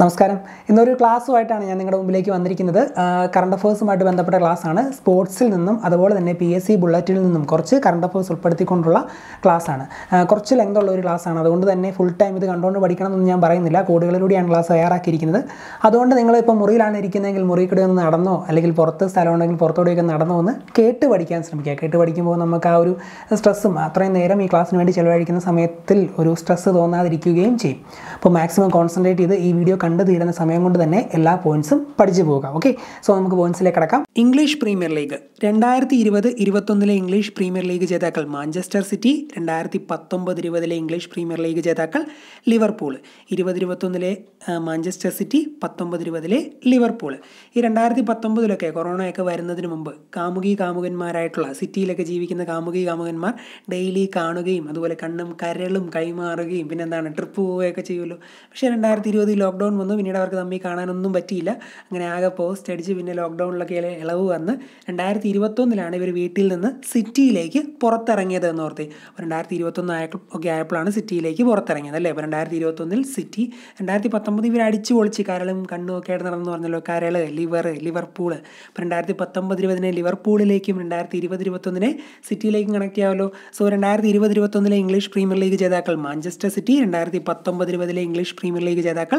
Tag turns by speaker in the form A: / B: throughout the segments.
A: നമസ്കാരം ഇന്നൊരു ക്ലാസ്സുമായിട്ടാണ് ഞാൻ നിങ്ങളുടെ മുമ്പിലേക്ക് വന്നിരിക്കുന്നത് കറണ്ട് അഫേഴ്സുമായിട്ട് ബന്ധപ്പെട്ട ക്ലാസ്സാണ് സ്പോർട്സിൽ നിന്നും അതുപോലെ തന്നെ പി എസ് സി ബുള്ളറ്റിൽ നിന്നും കുറച്ച് കറണ്ട് അഫേഴ്സ് ഉൾപ്പെടുത്തിക്കൊണ്ടുള്ള ക്ലാസ്സാണ് കുറച്ച് ലെങ്ത് ഉള്ള ഒരു ക്ലാസ്സാണ് അതുകൊണ്ട് തന്നെ ഫുൾ ടൈം ഇത് കണ്ടുകൊണ്ട് പഠിക്കണമെന്നൊന്നും ഞാൻ പറയുന്നില്ല കോഡുകളിലൂടെയാണ് ക്ലാസ് തയ്യാറാക്കിയിരിക്കുന്നത് അതുകൊണ്ട് നിങ്ങൾ ഇപ്പോൾ മുറിയിലാണ് ഇരിക്കുന്നതെങ്കിൽ മുറിയിൽ ഒന്ന് നടന്നോ അല്ലെങ്കിൽ പുറത്ത് സ്ഥലമുണ്ടെങ്കിൽ പുറത്തോടെയൊക്കെ നടന്നോ ഒന്ന് കേട്ട് പഠിക്കാൻ ശ്രമിക്കുക കേട്ട് പഠിക്കുമ്പോൾ നമുക്ക് ആ ഒരു സ്ട്രെസ്സും അത്രയും നേരം ഈ ക്ലാസ്സിന് വേണ്ടി ചിലവഴിക്കുന്ന സമയത്തിൽ ഒരു സ്ട്രെസ്സ് തോന്നാതിരിക്കുകയും ചെയ്യും അപ്പോൾ മാക്സിമം കോൺസെൻട്രേറ്റ് ചെയ്ത് ഈ വീഡിയോ കണ്ടു തീരുന്ന സമയം കൊണ്ട് തന്നെ എല്ലാ പോയിന്റ്സും പഠിച്ചു പോകാം ഓക്കെ സോ നമുക്ക് പോയിന്റ്സിലേക്ക് കടക്കാം ഇംഗ്ലീഷ് പ്രീമിയർ ലീഗ് രണ്ടായിരത്തി ഇരുപത് ഇരുപത്തൊന്നിലെ ഇംഗ്ലീഷ് പ്രീമിയർ ലീഗ് ജേതാക്കൾ മാഞ്ചസ്റ്റർ സിറ്റി രണ്ടായിരത്തി പത്തൊമ്പത് ഇരുപതിലെ ഇംഗ്ലീഷ് പ്രീമിയർ ലീഗ് ജേതാക്കൾ ലിവർപൂൾ ഇരുപത് ഇരുപത്തൊന്നിലെ മാഞ്ചസ്റ്റർ സിറ്റി പത്തൊമ്പത് ഇരുപതിലെ ലിവർപൂൾ ഈ രണ്ടായിരത്തി പത്തൊമ്പതിലൊക്കെ കൊറോണയൊക്കെ വരുന്നതിന് മുമ്പ് കാമുകി കാമുകന്മാരായിട്ടുള്ള സിറ്റിയിലൊക്കെ ജീവിക്കുന്ന കാമുകി കാമുകന്മാർ ഡെയിലി കാണുകയും അതുപോലെ കണ്ണും കരളും കൈമാറുകയും പിന്നെന്താണ് ട്രിപ്പ് പോവുകയൊക്കെ ചെയ്യുമല്ലോ പക്ഷേ രണ്ടായിരത്തി ഇരുപത് ലോക്ക്ഡൗൺ ലോക്ക്ഡൗൺ വന്നു പിന്നീട് അവർക്ക് തമ്മിൽ കാണാനൊന്നും പറ്റിയില്ല അങ്ങനെ ആകെ പോസ്റ്റ് അടിച്ച് പിന്നെ ലോക്ക്ഡൗണിലൊക്കെ ഇളവ് വന്ന് രണ്ടായിരത്തി ഇരുപത്തൊന്നിലാണ് ഇവർ വീട്ടിൽ നിന്ന് സിറ്റിയിലേക്ക് പുറത്തിറങ്ങിയത് എന്ന് ഓർത്തി അപ്പോൾ രണ്ടായിരത്തി ഇരുപത്തൊന്ന് ആയപ്പോൾ ഒക്കെ ആയപ്പോഴാണ് സിറ്റിയിലേക്ക് പുറത്തിറങ്ങിയത് അല്ലേ അപ്പോൾ രണ്ടായിരത്തി ഇരുപത്തൊന്നിൽ സിറ്റി രണ്ടായിരത്തി പത്തൊമ്പത് ഇവർ അടിച്ചു പൊളിച്ച് കരളും കണ്ണും ഒക്കെ ആയിട്ട് നടന്നു പറഞ്ഞല്ലോ കരൾ ലിവർ ലിവർപൂൾ അപ്പോൾ രണ്ടായിരത്തി പത്തൊമ്പത് ഇരുപതിനെ ലിവർപൂളിലേക്കും രണ്ടായിരത്തി ഇരുപത് ഇരുപത്തൊന്നിനെ സിറ്റിയിലേക്ക് കണക്ട് ചെയ്യാമല്ലോ സോ രണ്ടായിരത്തി ഇരുപത് ഇരുപത്തൊന്നിലെ ഇംഗ്ലീഷ് പ്രീമിയർ ലീഗ് ജേതാക്കൾ മാഞ്ചസ്റ്റർ സിറ്റി രണ്ടായിരത്തി പത്തൊമ്പത് ഇരുപതിലെ ഇംഗ്ലീഷ് പ്രീമിയർ ലീഗ് ജേതാക്കൾ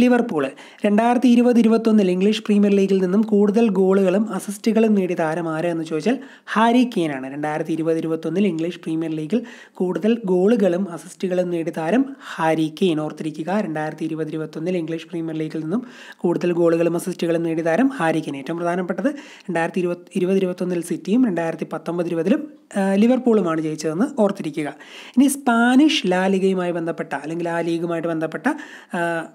A: ലിവർപൂൾ രണ്ടായിരത്തി ഇരുപത് ഇരുപത്തൊന്നിൽ ഇംഗ്ലീഷ് പ്രീമിയർ ലീഗിൽ നിന്നും കൂടുതൽ ഗോളുകളും അസിസ്റ്റുകളും നേടിയ താരം ആര് എന്ന് ചോദിച്ചാൽ ഹാരി കെയ്നാണ് രണ്ടായിരത്തി ഇരുപത് ഇരുപത്തൊന്നിൽ ഇംഗ്ലീഷ് പ്രീമിയർ ലീഗിൽ കൂടുതൽ ഗോളുകളും അസിസ്റ്റുകളും നേടിയ താരം ഹാരി കെയ്ൻ ഓർത്തിരിക്കുക രണ്ടായിരത്തി ഇരുപത് ഇരുപത്തൊന്നിൽ ഇംഗ്ലീഷ് പ്രീമിയർ ലീഗിൽ നിന്നും കൂടുതൽ ഗോളുകളും അസിസ്റ്റുകളും നേടിയ താരം ഹാരി കെയ്ൻ ഏറ്റവും പ്രധാനപ്പെട്ടത് രണ്ടായിരത്തി ഇരുപത് ഇരുപത് ഇരുപത്തൊന്നിൽ സിറ്റിയും രണ്ടായിരത്തി പത്തൊമ്പത് ഇരുപതിലും ലിവർപൂളുമാണ് ജയിച്ചതെന്ന് ഓർത്തിരിക്കുക ഇനി സ്പാനിഷ് ലാലിഗയുമായി ബന്ധപ്പെട്ട അല്ലെങ്കിൽ ആ ലീഗുമായിട്ട് ബന്ധപ്പെട്ട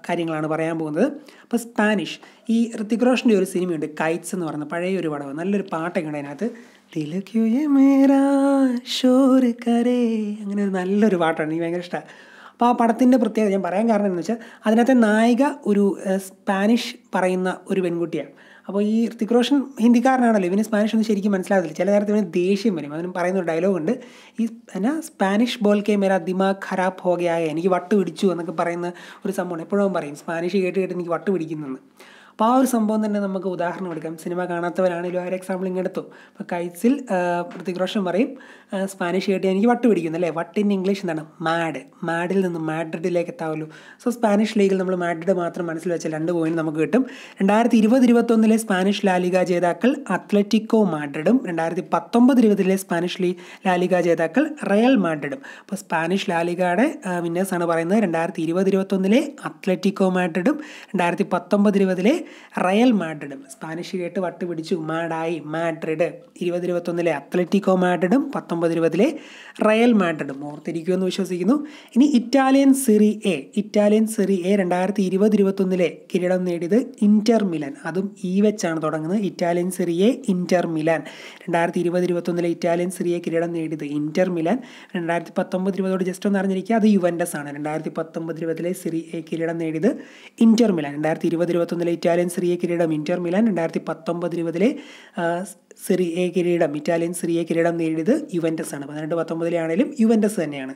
A: കാര്യങ്ങളാണ് പറയാൻ പോകുന്നത് അപ്പോൾ സ്പാനിഷ് ഈ ഋത്തിക് റോഷൻ്റെ ഒരു സിനിമയുണ്ട് കൈറ്റ്സ് എന്ന് പറയുന്ന പഴയ ഒരു പടവ് നല്ലൊരു പാട്ടൊക്കെ ഉണ്ട് അതിനകത്ത് കരേ അങ്ങനെ ഒരു നല്ലൊരു പാട്ടാണ് എനിക്ക് ഭയങ്കര ഇഷ്ടമാണ് അപ്പോൾ ആ പടത്തിൻ്റെ പ്രത്യേകത ഞാൻ പറയാൻ കാരണം എന്താണെന്ന് വെച്ചാൽ അതിനകത്തെ നായിക ഒരു സ്പാനിഷ് പറയുന്ന ഒരു പെൺകുട്ടിയാണ് അപ്പോൾ ഈ ഋതിക് റോഷൻ ഹിന്ദിക്കാരനാണല്ലോ ഇവന് സ്പാനിഷ് ഒന്നും ശരിക്കും മനസ്സിലാകത്തില്ല ചില നേരത്തെ ഇവന് ദേഷ്യം വരും അവനും പറയുന്ന ഒരു ഡയലോഗ് ഉണ്ട് ഈ എന്നാ സ്പാനിഷ് ബോൾ കെ മേരാ ദിമാഗ് ഖരാബ് ഹോ എനിക്ക് വട്ട് പിടിച്ചു എന്നൊക്കെ പറയുന്ന ഒരു സംഭവമാണ് എപ്പോഴും പറയും സ്പാനിഷ് കേട്ട് കേട്ട് എനിക്ക് വട്ട് പിടിക്കുന്നെന്ന് അപ്പോൾ ആ ഒരു സംഭവം തന്നെ നമുക്ക് ഉദാഹരണം എടുക്കാം സിനിമ കാണാത്തവരാണെങ്കിലും ആ ഒരു എക്സാമ്പിൾ ഇങ്ങെടുത്തു അപ്പോൾ കൈസിൽ ഋതിക് റോഷൻ പറയും സ്പാനിഷ് കേട്ട് എനിക്ക് വട്ട് പിടിക്കുന്നു അല്ലേ വട്ട് ഇൻ ഇംഗ്ലീഷ് എന്താണ് മാഡ് മാഡിൽ നിന്ന് മാഡ്രിഡിലേക്ക് എത്താവുള്ളൂ സോ സ്പാനിഷ് ലീഗിൽ നമ്മൾ മാഡ്രിഡ് മാത്രം മനസ്സിൽ വെച്ച രണ്ട് പോയിന്റ് നമുക്ക് കിട്ടും രണ്ടായിരത്തി ഇരുപത് ഇരുപത്തൊന്നിലെ സ്പാനിഷ് ലാലിക ജേതാക്കൾ അത്ലറ്റിക്കോ മാഡ്രിഡും രണ്ടായിരത്തി പത്തൊമ്പത് ഇരുപതിലെ സ്പാനിഷ് ലീ ലാലിക ജേതാക്കൾ റയൽ മാഡ്രിഡും അപ്പോൾ സ്പാനിഷ് ലാലികയുടെ വിന്നേഴ്സാണ് പറയുന്നത് രണ്ടായിരത്തി ഇരുപത് ഇരുപത്തൊന്നിലെ അത്ലറ്റിക്കോ മാഡ്രിഡും രണ്ടായിരത്തി പത്തൊമ്പത് ഇരുപതിലെ റയൽ മാഡ്രിഡും സ്പാനിഷ് കേട്ട് വട്ട് പിടിച്ചു മാഡായി മാഡ്രിഡ് ഇരുപത് ഇരുപത്തൊന്നിലെ അത്ലറ്റിക്കോ മാഡ്രിഡും പത്തൊമ്പത് പത്തൊമ്പത് ഇരുപതിലെ റയൽ മാഡ്രിഡും ഓർത്തിരിക്കുമെന്ന് വിശ്വസിക്കുന്നു ഇനി Italian Serie A Italian Serie A രണ്ടായിരത്തി ഇരുപത് ഇരുപത്തൊന്നിലെ കിരീടം നേടിയത് ഇൻറ്റർ മിലൻ അതും ഈ വെച്ചാണ് തുടങ്ങുന്നത് Italian Serie A Inter Milan രണ്ടായിരത്തി ഇരുപത് ഇരുപത്തൊന്നിലെ ഇറ്റാലിയൻ സിറി എ കിരീടം നേടിയത് ഇൻറ്റർ മിലൻ രണ്ടായിരത്തി പത്തൊമ്പത് ഇരുപതോട് ജസ്റ്റ് ഒന്ന് അറിഞ്ഞിരിക്കുക അത് യുവൻഡസ് ആണ് രണ്ടായിരത്തി പത്തൊമ്പത് ഇരുപതിലെ സിറി എ കിരീടം നേടിയത് ഇൻറ്റർ മിലൻ രണ്ടായിരത്തി ഇരുപത് ഇരുപത്തൊന്നിലെ ഇറ്റാലിയൻ സിറി എ കിരീടം ഇൻറ്റർ മിലൻ രണ്ടായിരത്തി പത്തൊമ്പത് ഇരുപതിലെ സിറി എ കിരീടം ഇറ്റാലിയൻ സിറി എ കിരീടം നേടിയത് യുവൻറ്റസ് ആണ് പന്ത്രണ്ട് പത്തൊമ്പതിലാണേലും യുവൻറ്റസ് തന്നെയാണ്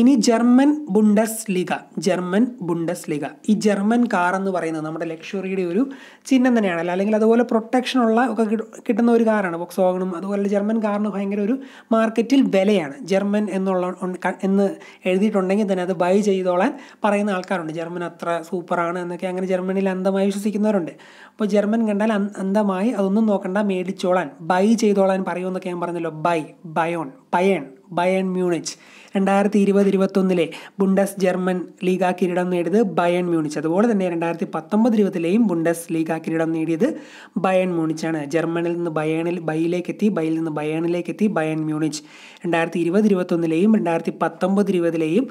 A: ഇനി ജർമ്മൻ ബുണ്ടസ് ലീഗ ജർമ്മൻ ബുണ്ടസ് ലീഗ ഈ ജർമ്മൻ കാർ എന്ന് പറയുന്നത് നമ്മുടെ ലക്ഷറിയുടെ ഒരു ചിഹ്നം തന്നെയാണല്ലോ അല്ലെങ്കിൽ അതുപോലെ പ്രൊട്ടക്ഷൻ ഉള്ള ഒക്കെ കിട്ടുന്ന ഒരു കാറാണ് ബോക്സ് വാഗണും അതുപോലെ ജർമ്മൻ കാറിന് ഭയങ്കര ഒരു മാർക്കറ്റിൽ വിലയാണ് ജർമ്മൻ എന്നുള്ള എന്ന് എഴുതിയിട്ടുണ്ടെങ്കിൽ തന്നെ അത് ബൈ ചെയ്തോളാൻ പറയുന്ന ആൾക്കാരുണ്ട് ജർമ്മൻ അത്ര സൂപ്പറാണ് എന്നൊക്കെ അങ്ങനെ ജർമ്മനിൽ അന്ധമായി വിശ്വസിക്കുന്നവരുണ്ട് അപ്പോൾ ജർമ്മൻ കണ്ടാൽ അന്ധമായി അതൊന്നും നോക്കണ്ട മേടിച്ചോളാൻ ബൈ ചെയ്തോളാൻ പറയുമെന്നൊക്കെ ഞാൻ പറഞ്ഞല്ലോ ബൈ ബയോൺ ബയൺ ബയൺ മ്യൂണിച്ച് രണ്ടായിരത്തി ഇരുപത് ഇരുപത്തൊന്നിലെ ബുണ്ടസ് ജർമ്മൻ ലീഗ കിരീടം നേടിയത് ബയൺ മ്യൂണിച്ച് അതുപോലെ തന്നെ രണ്ടായിരത്തി പത്തൊമ്പത് ഇരുപതിലെയും ബുണ്ടസ് ലീഗ കിരീടം നേടിയത് ബയൺ മ്യൂണിച്ചാണ് ജർമ്മനിൽ നിന്ന് ബയണിൽ ബൈയിലേക്ക് എത്തി ബൈയിൽ നിന്ന് ബയണിലേക്ക് എത്തി ബയൺ മ്യൂണിച്ച് രണ്ടായിരത്തി ഇരുപത് ഇരുപത്തൊന്നിലെയും രണ്ടായിരത്തി പത്തൊമ്പത് ഇരുപതിലെയും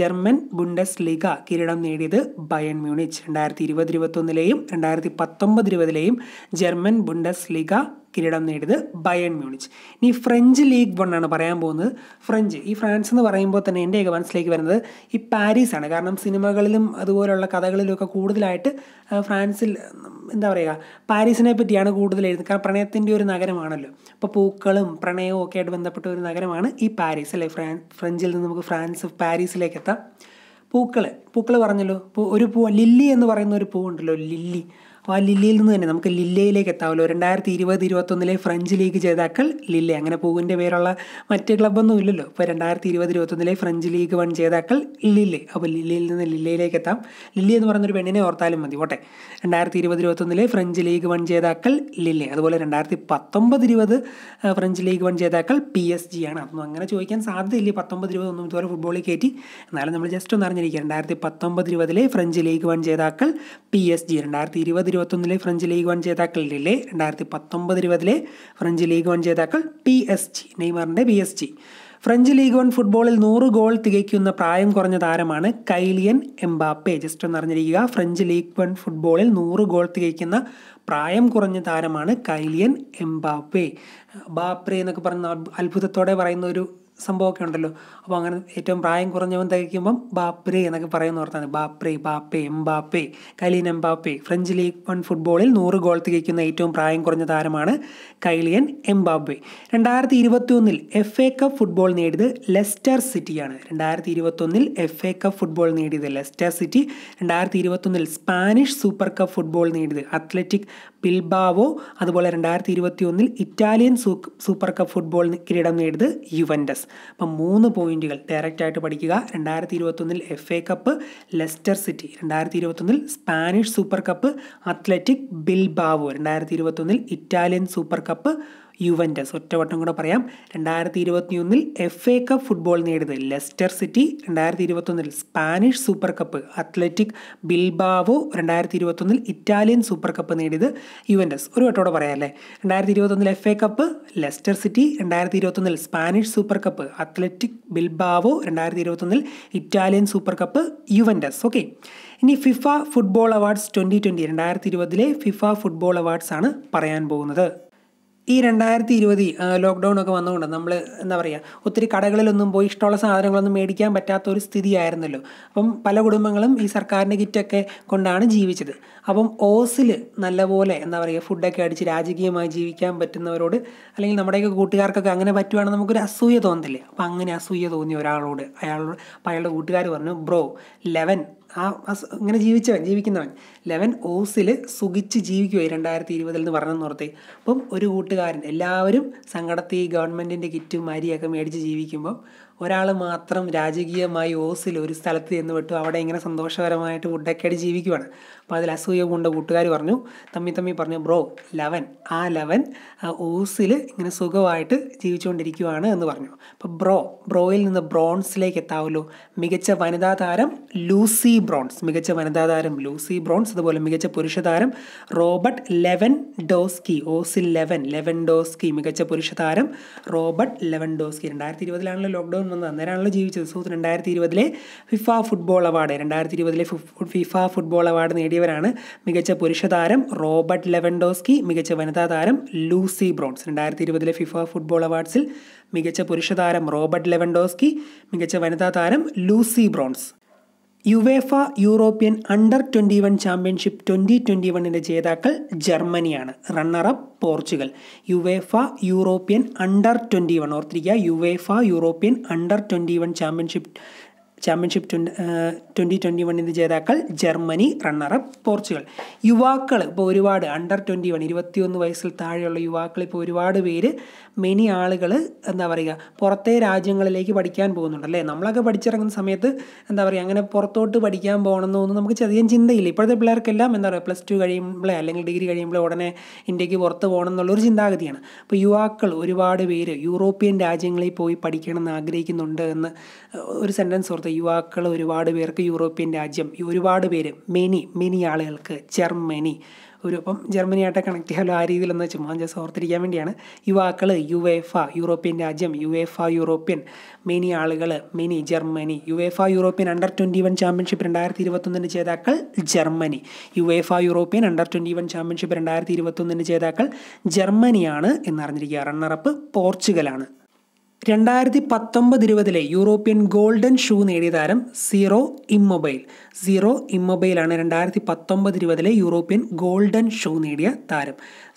A: ജർമ്മൻ ബുണ്ടസ് ലീഗ കിരീടം നേടിയത് ബയൺ മ്യൂണിച്ച് രണ്ടായിരത്തി ഇരുപത് ഇരുപത്തൊന്നിലെയും രണ്ടായിരത്തി പത്തൊമ്പത് ഇരുപതിലെയും ജർമ്മൻ ബുണ്ടസ് ലീഗ കിരീടം നേടിയത് ബയൺ മ്യൂണിച്ച് ഇനി ഫ്രഞ്ച് ലീഗ് വൺ ആണ് പറയാൻ പോകുന്നത് ഫ്രഞ്ച് ഈ ഫ്രാൻസ് എന്ന് പറയുമ്പോൾ തന്നെ എൻ്റെയൊക്കെ മനസ്സിലേക്ക് വരുന്നത് ഈ പാരീസ് ആണ് കാരണം സിനിമകളിലും അതുപോലുള്ള കഥകളിലുമൊക്കെ കൂടുതലായിട്ട് ഫ്രാൻസിൽ എന്താ പറയുക പാരീസിനെ പറ്റിയാണ് കൂടുതൽ എഴുതുന്നത് കാരണം പ്രണയത്തിൻ്റെ ഒരു നഗരമാണല്ലോ അപ്പോൾ പൂക്കളും പ്രണയവും ഒക്കെ ആയിട്ട് ബന്ധപ്പെട്ട ഒരു നഗരമാണ് ഈ പാരീസ് അല്ലേ ഫ്രാൻ ഫ്രഞ്ചിൽ നിന്ന് നമുക്ക് ഫ്രാൻസ് പാരീസിലേക്ക് എത്താം പൂക്കൾ പൂക്കൾ പറഞ്ഞല്ലോ ഒരു പൂ ലില്ലി എന്ന് പറയുന്ന ഒരു പൂ ഉണ്ടല്ലോ ലില്ലി അപ്പോൾ ആ ലില്ലയിൽ നിന്ന് തന്നെ നമുക്ക് ലില്ലയിലേക്ക് എത്താവല്ലോ രണ്ടായിരത്തി ഇരുപത് ഇരുപത്തൊന്നിലെ ഫ്രഞ്ച് ലീഗ് ജേതാക്കൾ ലില്ലെ അങ്ങനെ പൂവിൻ്റെ പേരുള്ള മറ്റ് ക്ലബ്ബൊന്നും ഇല്ലല്ലോ ഇപ്പോൾ രണ്ടായിരത്തി ഇരുപത് ഇരുപത്തൊന്നിലെ ഫ്രഞ്ച് ലീഗ് വൺ ജേതാക്കൾ ലില്ലെ അപ്പോൾ ലില്ലയിൽ നിന്ന് ലില്ലയിലേക്ക് എത്താം ലില്ലി എന്ന് പറഞ്ഞൊരു പെണ്ണിനെ ഓർത്താലും മതി ഓട്ടെ രണ്ടായിരത്തി ഇരുപത് ഇരുപത്തൊന്നിലെ ഫ്രഞ്ച് ലീഗ് വൺ ജേതാക്കൾ ലില്ലെ അതുപോലെ രണ്ടായിരത്തി പത്തൊമ്പത് ഇരുപത് ഫ്രഞ്ച് ലീഗ് വൺ ജേതാക്കൾ പി എസ് ജി ആണ് അതൊന്നും അങ്ങനെ ചോദിക്കാൻ സാധ്യതയില്ല പത്തൊമ്പത് ഇരുപതൊന്നും ഇതുപോലെ ഫുട്ബോളിൽ കയറ്റി എന്നാലും നമ്മൾ ജസ്റ്റ് ഒന്ന് അറിഞ്ഞിരിക്കുക രണ്ടായിരത്തി പത്തൊമ്പത് ഇരുപതിലെ ഫ്രഞ്ച് ലീഗ് വൺ ജേതാക്കൾ പി എസ് ജി രണ്ടായിരത്തി ഇരുപത് ഇരുപത്തൊന്നിലെ ഫ്രഞ്ച് ലീഗ് വൺ ജേതാക്കൾ ലിലെ രണ്ടായിരത്തി പത്തൊമ്പത് ഇരുപതിലെ ഫ്രഞ്ച് ലീഗ് വൺ ജേതാക്കൾ പി എസ് ജി നെയ്മറിൻ്റെ P S G French league one ഫുട്ബോളിൽ നൂറ് ഗോൾ തികയ്ക്കുന്ന പ്രായം കുറഞ്ഞ താരമാണ് കൈലിയൻ എംബാപ്പെ ജസ്റ്റ് ഒന്ന് അറിഞ്ഞിരിക്കുക ഫ്രഞ്ച് ലീഗ് വൺ ഫുട്ബോളിൽ നൂറ് ഗോൾ തികയ്ക്കുന്ന പ്രായം കുറഞ്ഞ താരമാണ് കൈലിയൻ എംബാപ്പെ ബാപ്രെ എന്നൊക്കെ പറയുന്ന അത്ഭുതത്തോടെ പറയുന്ന ഒരു സംഭവമൊക്കെ ഉണ്ടല്ലോ അപ്പോൾ അങ്ങനെ ഏറ്റവും പ്രായം കുറഞ്ഞവൻ തയ്ക്കുമ്പം ബാപ്രേ എന്നൊക്കെ പറയുന്ന ഓർത്താണ് ബാപ്രേ ബാപ്പേ Mbappe Kylian Mbappe French league one ഫുട്ബോളിൽ നൂറ് ഗോൾ തികയ്ക്കുന്ന ഏറ്റവും പ്രായം കുറഞ്ഞ താരമാണ് കൈലിയൻ എംബാബ്വെ രണ്ടായിരത്തി ഇരുപത്തിയൊന്നിൽ എഫ് എ കപ്പ് ഫുട്ബോൾ നേടിയത് ലെസ്റ്റർ സിറ്റിയാണ് രണ്ടായിരത്തി ഇരുപത്തൊന്നിൽ എഫ് എ കപ്പ് ഫുട്ബോൾ നേടിയത് ലെസ്റ്റർ സിറ്റി രണ്ടായിരത്തി ഇരുപത്തൊന്നിൽ സ്പാനിഷ് സൂപ്പർ കപ്പ് ഫുട്ബോൾ നേടിയത് അത്ലറ്റിക് ബിൽബാവോ അതുപോലെ രണ്ടായിരത്തി ഇരുപത്തി ഒന്നിൽ ഇറ്റാലിയൻ സൂപ്പർ കപ്പ് ഫുട്ബോൾ കിരീടം നേടിയത് യുവൻഡസ് അപ്പം മൂന്ന് പോയിന്റുകൾ ഡയറക്റ്റായിട്ട് പഠിക്കുക രണ്ടായിരത്തി ഇരുപത്തൊന്നിൽ F A cup Leicester city രണ്ടായിരത്തി ഇരുപത്തൊന്നിൽ Spanish super cup Athletic Bilbao രണ്ടായിരത്തി ഇരുപത്തൊന്നിൽ ഇറ്റാലിയൻ സൂപ്പർ കപ്പ് യുവൻറ്റസ് ഒറ്റവട്ടം കൂടെ പറയാം രണ്ടായിരത്തി ഇരുപത്തി ഒന്നിൽ എഫ് എ കപ്പ് ഫുട്ബോൾ നേടിയത് ലെസ്റ്റർ സിറ്റി രണ്ടായിരത്തി ഇരുപത്തൊന്നിൽ Spanish super cup Athletic Bilbao രണ്ടായിരത്തി ഇരുപത്തൊന്നിൽ ഇറ്റാലിയൻ സൂപ്പർ കപ്പ് നേടിയത് യുവൻറ്റസ് ഒരു വട്ടോടെ പറയാം അല്ലേ രണ്ടായിരത്തി ഇരുപത്തൊന്നിൽ F A cup Leicester city രണ്ടായിരത്തി ഇരുപത്തൊന്നിൽ Spanish super cup Athletic Bilbao രണ്ടായിരത്തി ഇരുപത്തൊന്നിൽ Italian super cup Juventus okay ഇനി FIFA football awards twenty twenty രണ്ടായിരത്തി ഇരുപതിലെ ഫിഫ ഫുട്ബോൾ അവാർഡ്സ് ആണ് പറയാൻ പോകുന്നത് ഈ രണ്ടായിരത്തി ഇരുപത് ലോക്ക്ഡൗൺ ഒക്കെ വന്നുകൊണ്ട് നമ്മൾ എന്താ പറയുക ഒത്തിരി കടകളിലൊന്നും പോയി ഇഷ്ടമുള്ള സാധനങ്ങളൊന്നും മേടിക്കാൻ പറ്റാത്ത ഒരു സ്ഥിതിയായിരുന്നല്ലോ അപ്പം പല കുടുംബങ്ങളും ഈ സർക്കാരിൻ്റെ കിറ്റൊക്കെ കൊണ്ടാണ് ജീവിച്ചത് അപ്പം ഓസിൽ നല്ലപോലെ എന്താ പറയുക ഫുഡൊക്കെ അടിച്ച് രാജകീയമായി ജീവിക്കാൻ പറ്റുന്നവരോട് അല്ലെങ്കിൽ നമ്മുടെയൊക്കെ കൂട്ടുകാർക്കൊക്കെ അങ്ങനെ പറ്റുവാണെങ്കിൽ നമുക്കൊരു അസൂയ തോന്നത്തില്ലേ അപ്പം അങ്ങനെ അസൂയ തോന്നിയ ഒരാളോട് അയാളോട് അപ്പം അയാളുടെ കൂട്ടുകാർ പറഞ്ഞു ബ്രോ ലെവൻ ആ അങ്ങനെ ജീവിച്ചവൻ ജീവിക്കുന്നവൻ ലെവൻ ഓസിൽ സുഖിച്ച് ജീവിക്കുക രണ്ടായിരത്തി ഇരുപതിൽ എന്ന് പറഞ്ഞെന്ന് ഓർത്തേ അപ്പം ഒരു കൂട്ടുകാരൻ എല്ലാവരും സങ്കടത്തി ഗവൺമെൻറ്റിൻ്റെ കിറ്റും അരിയൊക്കെ മേടിച്ച് ജീവിക്കുമ്പോൾ ഒരാൾ മാത്രം രാജകീയമായി ഓസിൽ ഒരു സ്ഥലത്ത് ചെന്ന് വിട്ടു അവിടെ ഇങ്ങനെ സന്തോഷകരമായിട്ട് ഫുഡൊക്കെ ജീവിക്കുവാണ് അപ്പോൾ അതിൽ അസൂയ കൊണ്ട് കൂട്ടുകാർ പറഞ്ഞു തമ്മി തമ്മി പറഞ്ഞു ബ്രോ ലവൻ ആ ലവൻ ഓസിൽ ഇങ്ങനെ സുഖമായിട്ട് ജീവിച്ചുകൊണ്ടിരിക്കുവാണ് എന്ന് പറഞ്ഞു അപ്പോൾ ബ്രോ ബ്രോയിൽ നിന്ന് ബ്രോൺസിലേക്ക് എത്താവല്ലോ മികച്ച വനിതാ താരം ലൂസി ബ്രോൺസ് മികച്ച വനിതാ താരം ലൂസി ബ്രോൺസ് അതുപോലെ മികച്ച പുരുഷ താരം റോബർട്ട് ലെവൻ ഡോസ്കി ഓസിൽ ലെവൻ ലെവൻ ഡോസ്കി മികച്ച പുരുഷ താരം റോബർട്ട് ലെവൻ ഡോസ്കി രണ്ടായിരത്തി ഇരുപതിലാണല്ലോ ലോക്ക്ഡൗൺ വന്നത് അന്നേരമാണല്ലോ ജീവിച്ചത് സോ രണ്ടായിരത്തി ഇരുപതിലെ ഫിഫ ഫുട്ബോൾ അവാർഡ് രണ്ടായിരത്തി ഇരുപതിലെ ഫിഫ ഫുട്ബോൾ അവാർഡ് നേടിയവരാണ് മികച്ച പുരുഷ താരം റോബർട്ട് ലെവൻഡോസ്കി മികച്ച വനിതാ താരം ലൂസി ബ്രോൺസ് രണ്ടായിരത്തി ഇരുപതിലെ ഫിഫ ഫുട്ബോൾ അവാർഡ്സിൽ മികച്ച പുരുഷ താരം റോബർട്ട് ലെവൻഡോസ്കി മികച്ച വനിതാ താരം Lucy Bronze UEFA European under twenty one championship twenty twenty വണ്ണിൻ്റെ ജേതാക്കൾ ജർമ്മനിയാണ് runner up Portugal UEFA European under twenty one ഓർത്തിരിക്കുക UEFA European under twenty one championship championship twenty twenty വണ്ണിൻ്റെ ജേതാക്കൾ ജർമ്മനി റണ്ണറപ്പ് പോർച്ചുഗൽ യുവാക്കൾ ഇപ്പോൾ ഒരുപാട് അണ്ടർ ട്വൻ്റി വൺ ഒന്ന് വയസ്സിൽ താഴെയുള്ള യുവാക്കൾ ഇപ്പോൾ ഒരുപാട് പേര് മെനി ആളുകൾ എന്താ പറയുക പുറത്തെ രാജ്യങ്ങളിലേക്ക് പഠിക്കാൻ പോകുന്നുണ്ട് അല്ലേ നമ്മളൊക്കെ പഠിച്ചിറങ്ങുന്ന സമയത്ത് എന്താ പറയുക അങ്ങനെ പുറത്തോട്ട് പഠിക്കാൻ പോകണമെന്നൊന്നും നമുക്ക് ചെറിയ ചിന്തയില്ല ഇപ്പോഴത്തെ പിള്ളേർക്കെല്ലാം എന്താ പറയുക പ്ലസ് ടു കഴിയുമ്പോഴേ അല്ലെങ്കിൽ ഡിഗ്രി കഴിയുമ്പോൾ ഉടനെ ഇന്ത്യക്ക് പുറത്ത് പോകണം എന്നുള്ളൊരു ചിന്താഗതിയാണ് അപ്പോൾ യുവാക്കൾ ഒരുപാട് പേര് യൂറോപ്യൻ രാജ്യങ്ങളിൽ പോയി പഠിക്കണം എന്ന് ആഗ്രഹിക്കുന്നുണ്ട് എന്ന് ഒരു സെൻറ്റൻസ് ഓർത്ത് യുവാക്കൾ ഒരുപാട് പേർക്ക് യൂറോപ്യൻ രാജ്യം ഒരുപാട് പേര് മെനി മെനി ആളുകൾക്ക് ജർമ്മനി ഒരു അപ്പം ജർമ്മനിയായിട്ട് കണക്ട് ചെയ്യാമല്ലോ ആ രീതിയിലെന്ന് ചുമ്മാ ജസ്റ്റ് ഓർത്തിരിക്കാൻ വേണ്ടിയാണ് യുവാക്കൾ യു എഫ യൂറോപ്യൻ രാജ്യം യു എഫ യൂറോപ്യൻ മെനി ആളുകൾ മെനി Germany UEFA European under twenty one championship രണ്ടായിരത്തി ഇരുപത്തൊന്നിന് ജേതാക്കൾ Germany UEFA European under twenty one championship രണ്ടായിരത്തി ഇരുപത്തൊന്നിന് ജേതാക്കൾ ജർമ്മനിയാണ് എന്നറിഞ്ഞിരിക്കുക റണ്ണറപ്പ് പോർച്ചുഗലാണ് രണ്ടായിരത്തി പത്തൊമ്പത് ഇരുപതിലെ യൂറോപ്യൻ ഗോൾഡൻ ഷൂ നേടിയ താരം സീറോ ഇമ്മൊബൈൽ സീറോ ഇമ്മൊബൈലാണ് രണ്ടായിരത്തി പത്തൊമ്പത് ഇരുപതിലെ യൂറോപ്യൻ ഗോൾഡൻ ഷൂ നേടിയ താരം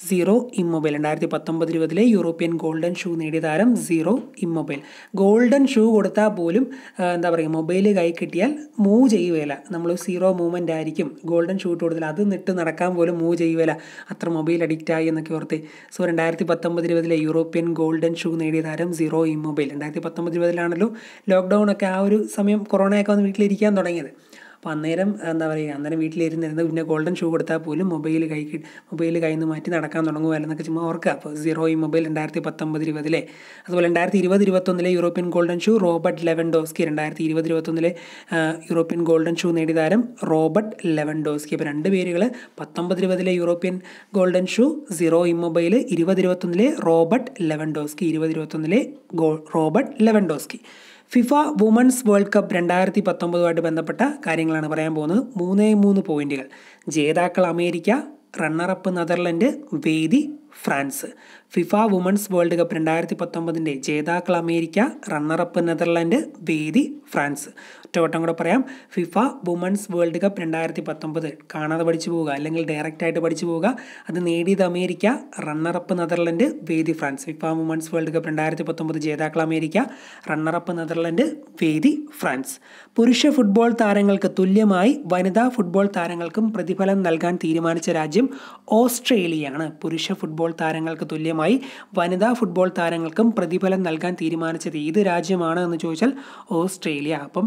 A: സീറോ ഇമ്മൊബൈൽ രണ്ടായിരത്തി പത്തൊമ്പത് ഇരുപതിലെ യൂറോപ്യൻ ഗോൾഡൻ ഷൂ നേടിയ താരം സീറോ ഇമ്മൊബൈൽ ഗോൾഡൻ ഷൂ കൊടുത്താൽ പോലും എന്താ പറയുക മൊബൈൽ കൈ കിട്ടിയാൽ മൂവ് ചെയ്യുകയില്ല നമ്മൾ സീറോ മൂവ്മെൻ്റ് ആയിരിക്കും ഗോൾഡൻ ഷൂ ഇട്ട് കൊടുത്താൽ അത് നിട്ട് നടക്കാൻ പോലും മൂവ് ചെയ്യുകയില്ല അത്ര മൊബൈൽ അഡിക്റ്റ് ആയി എന്നൊക്കെ ഓർത്തി സോ രണ്ടായിരത്തി പത്തൊമ്പത് ഇരുപതിലെ യൂറോപ്യൻ ഗോൾഡൻ ഷൂ നേടിയ താരം സീറോ ഇമ്മൊബൈൽ രണ്ടായിരത്തി പത്തൊമ്പത് ഇരുപതിലാണല്ലോ ലോക്ക്ഡൗൺ ഒക്കെ ആ ഒരു സമയം കൊറോണയൊക്കെ വന്ന് വീട്ടിലിരിക്കാൻ തുടങ്ങിയത് അപ്പോൾ അന്നേരം എന്താ പറയുക അന്നേരം വീട്ടിലിരുന്നിരുന്ന് പിന്നെ ഗോൾഡൻ ഷൂ കൊടുത്താൽ പോലും മൊബൈൽ കൈ മൊബൈൽ കയ്യിൽ നിന്ന് മാറ്റി നടക്കാൻ തുടങ്ങുമായിരുന്നൊക്കെ ചുമ്മാ ഓർക്കുക അപ്പോൾ സീറോ ഈ മൊബൈൽ രണ്ടായിരത്തി പത്തൊമ്പത് ഇരുപതിലെ അതുപോലെ രണ്ടായിരത്തി ഇരുപത് ഇരുപത്തൊന്നിലെ European golden shoe Robert Lewandowski രണ്ടായിരത്തി ഇരുപത് ഇരുപത്തൊന്നിലെ യൂറോപ്യൻ ഗോൾഡൻ ഷൂ നേടിയ താരം റോബർട്ട് ലെവൻ ഡോസ്കി അപ്പോൾ രണ്ട് പേരുകൾ പത്തൊമ്പത് ഇരുപതിലെ യൂറോപ്യൻ ഗോൾഡൻ ഷൂ സീറോ ഈ മൊബൈൽ ഇരുപത് ഇരുപത്തൊന്നിലെ റോബർട്ട് ലെവൻ ഡോസ്കി ഇരുപത് ഇരുപത്തൊന്നിലെ go Robert Lewandowski FIFA women's world cup രണ്ടായിരത്തി പത്തൊമ്പതുമായിട്ട് ബന്ധപ്പെട്ട കാര്യങ്ങളാണ് പറയാൻ പോകുന്നത് മൂന്നേ മൂന്ന് പോയിന്റുകൾ ജേതാക്കൾ അമേരിക്ക റണ്ണറപ്പ് നെതർലൻഡ് വേദി France FIFA women's world cup രണ്ടായിരത്തി പത്തൊമ്പതിൻ്റെ ജേതാക്കൾ അമേരിക്ക റണ്ണറപ്പ് നെതർലാൻഡ് വേദി ഫ്രാൻസ് ഒറ്റവട്ടം കൂടെ പറയാം ഫിഫ വുമൺസ് വേൾഡ് കപ്പ് രണ്ടായിരത്തി പത്തൊമ്പത് കാണാതെ പഠിച്ചു പോവുക അല്ലെങ്കിൽ ഡയറക്റ്റായിട്ട് പഠിച്ചു പോവുക അത് നേടിയത് അമേരിക്ക റണ്ണറപ്പ് നെതർലാൻഡ് വേദി France FIFA women's world cup രണ്ടായിരത്തി പത്തൊമ്പത് ജേതാക്കൾ അമേരിക്ക റണ്ണറപ്പ് നെതർലാൻഡ് വേദി ഫ്രാൻസ് പുരുഷ ഫുട്ബോൾ താരങ്ങൾക്ക് തുല്യമായി വനിതാ ഫുട്ബോൾ താരങ്ങൾക്കും പ്രതിഫലം നൽകാൻ തീരുമാനിച്ച രാജ്യം ഓസ്ട്രേലിയയാണ് പുരുഷ ഫുട്ബോൾ ഫുട്ബോൾ താരങ്ങൾക്ക് തുല്യമായി വനിതാ ഫുട്ബോൾ താരങ്ങൾക്കും പ്രതിഫലം നൽകാൻ തീരുമാനിച്ചത് ഏത് രാജ്യമാണ് എന്ന് ചോദിച്ചാൽ ഓസ്ട്രേലിയ അപ്പം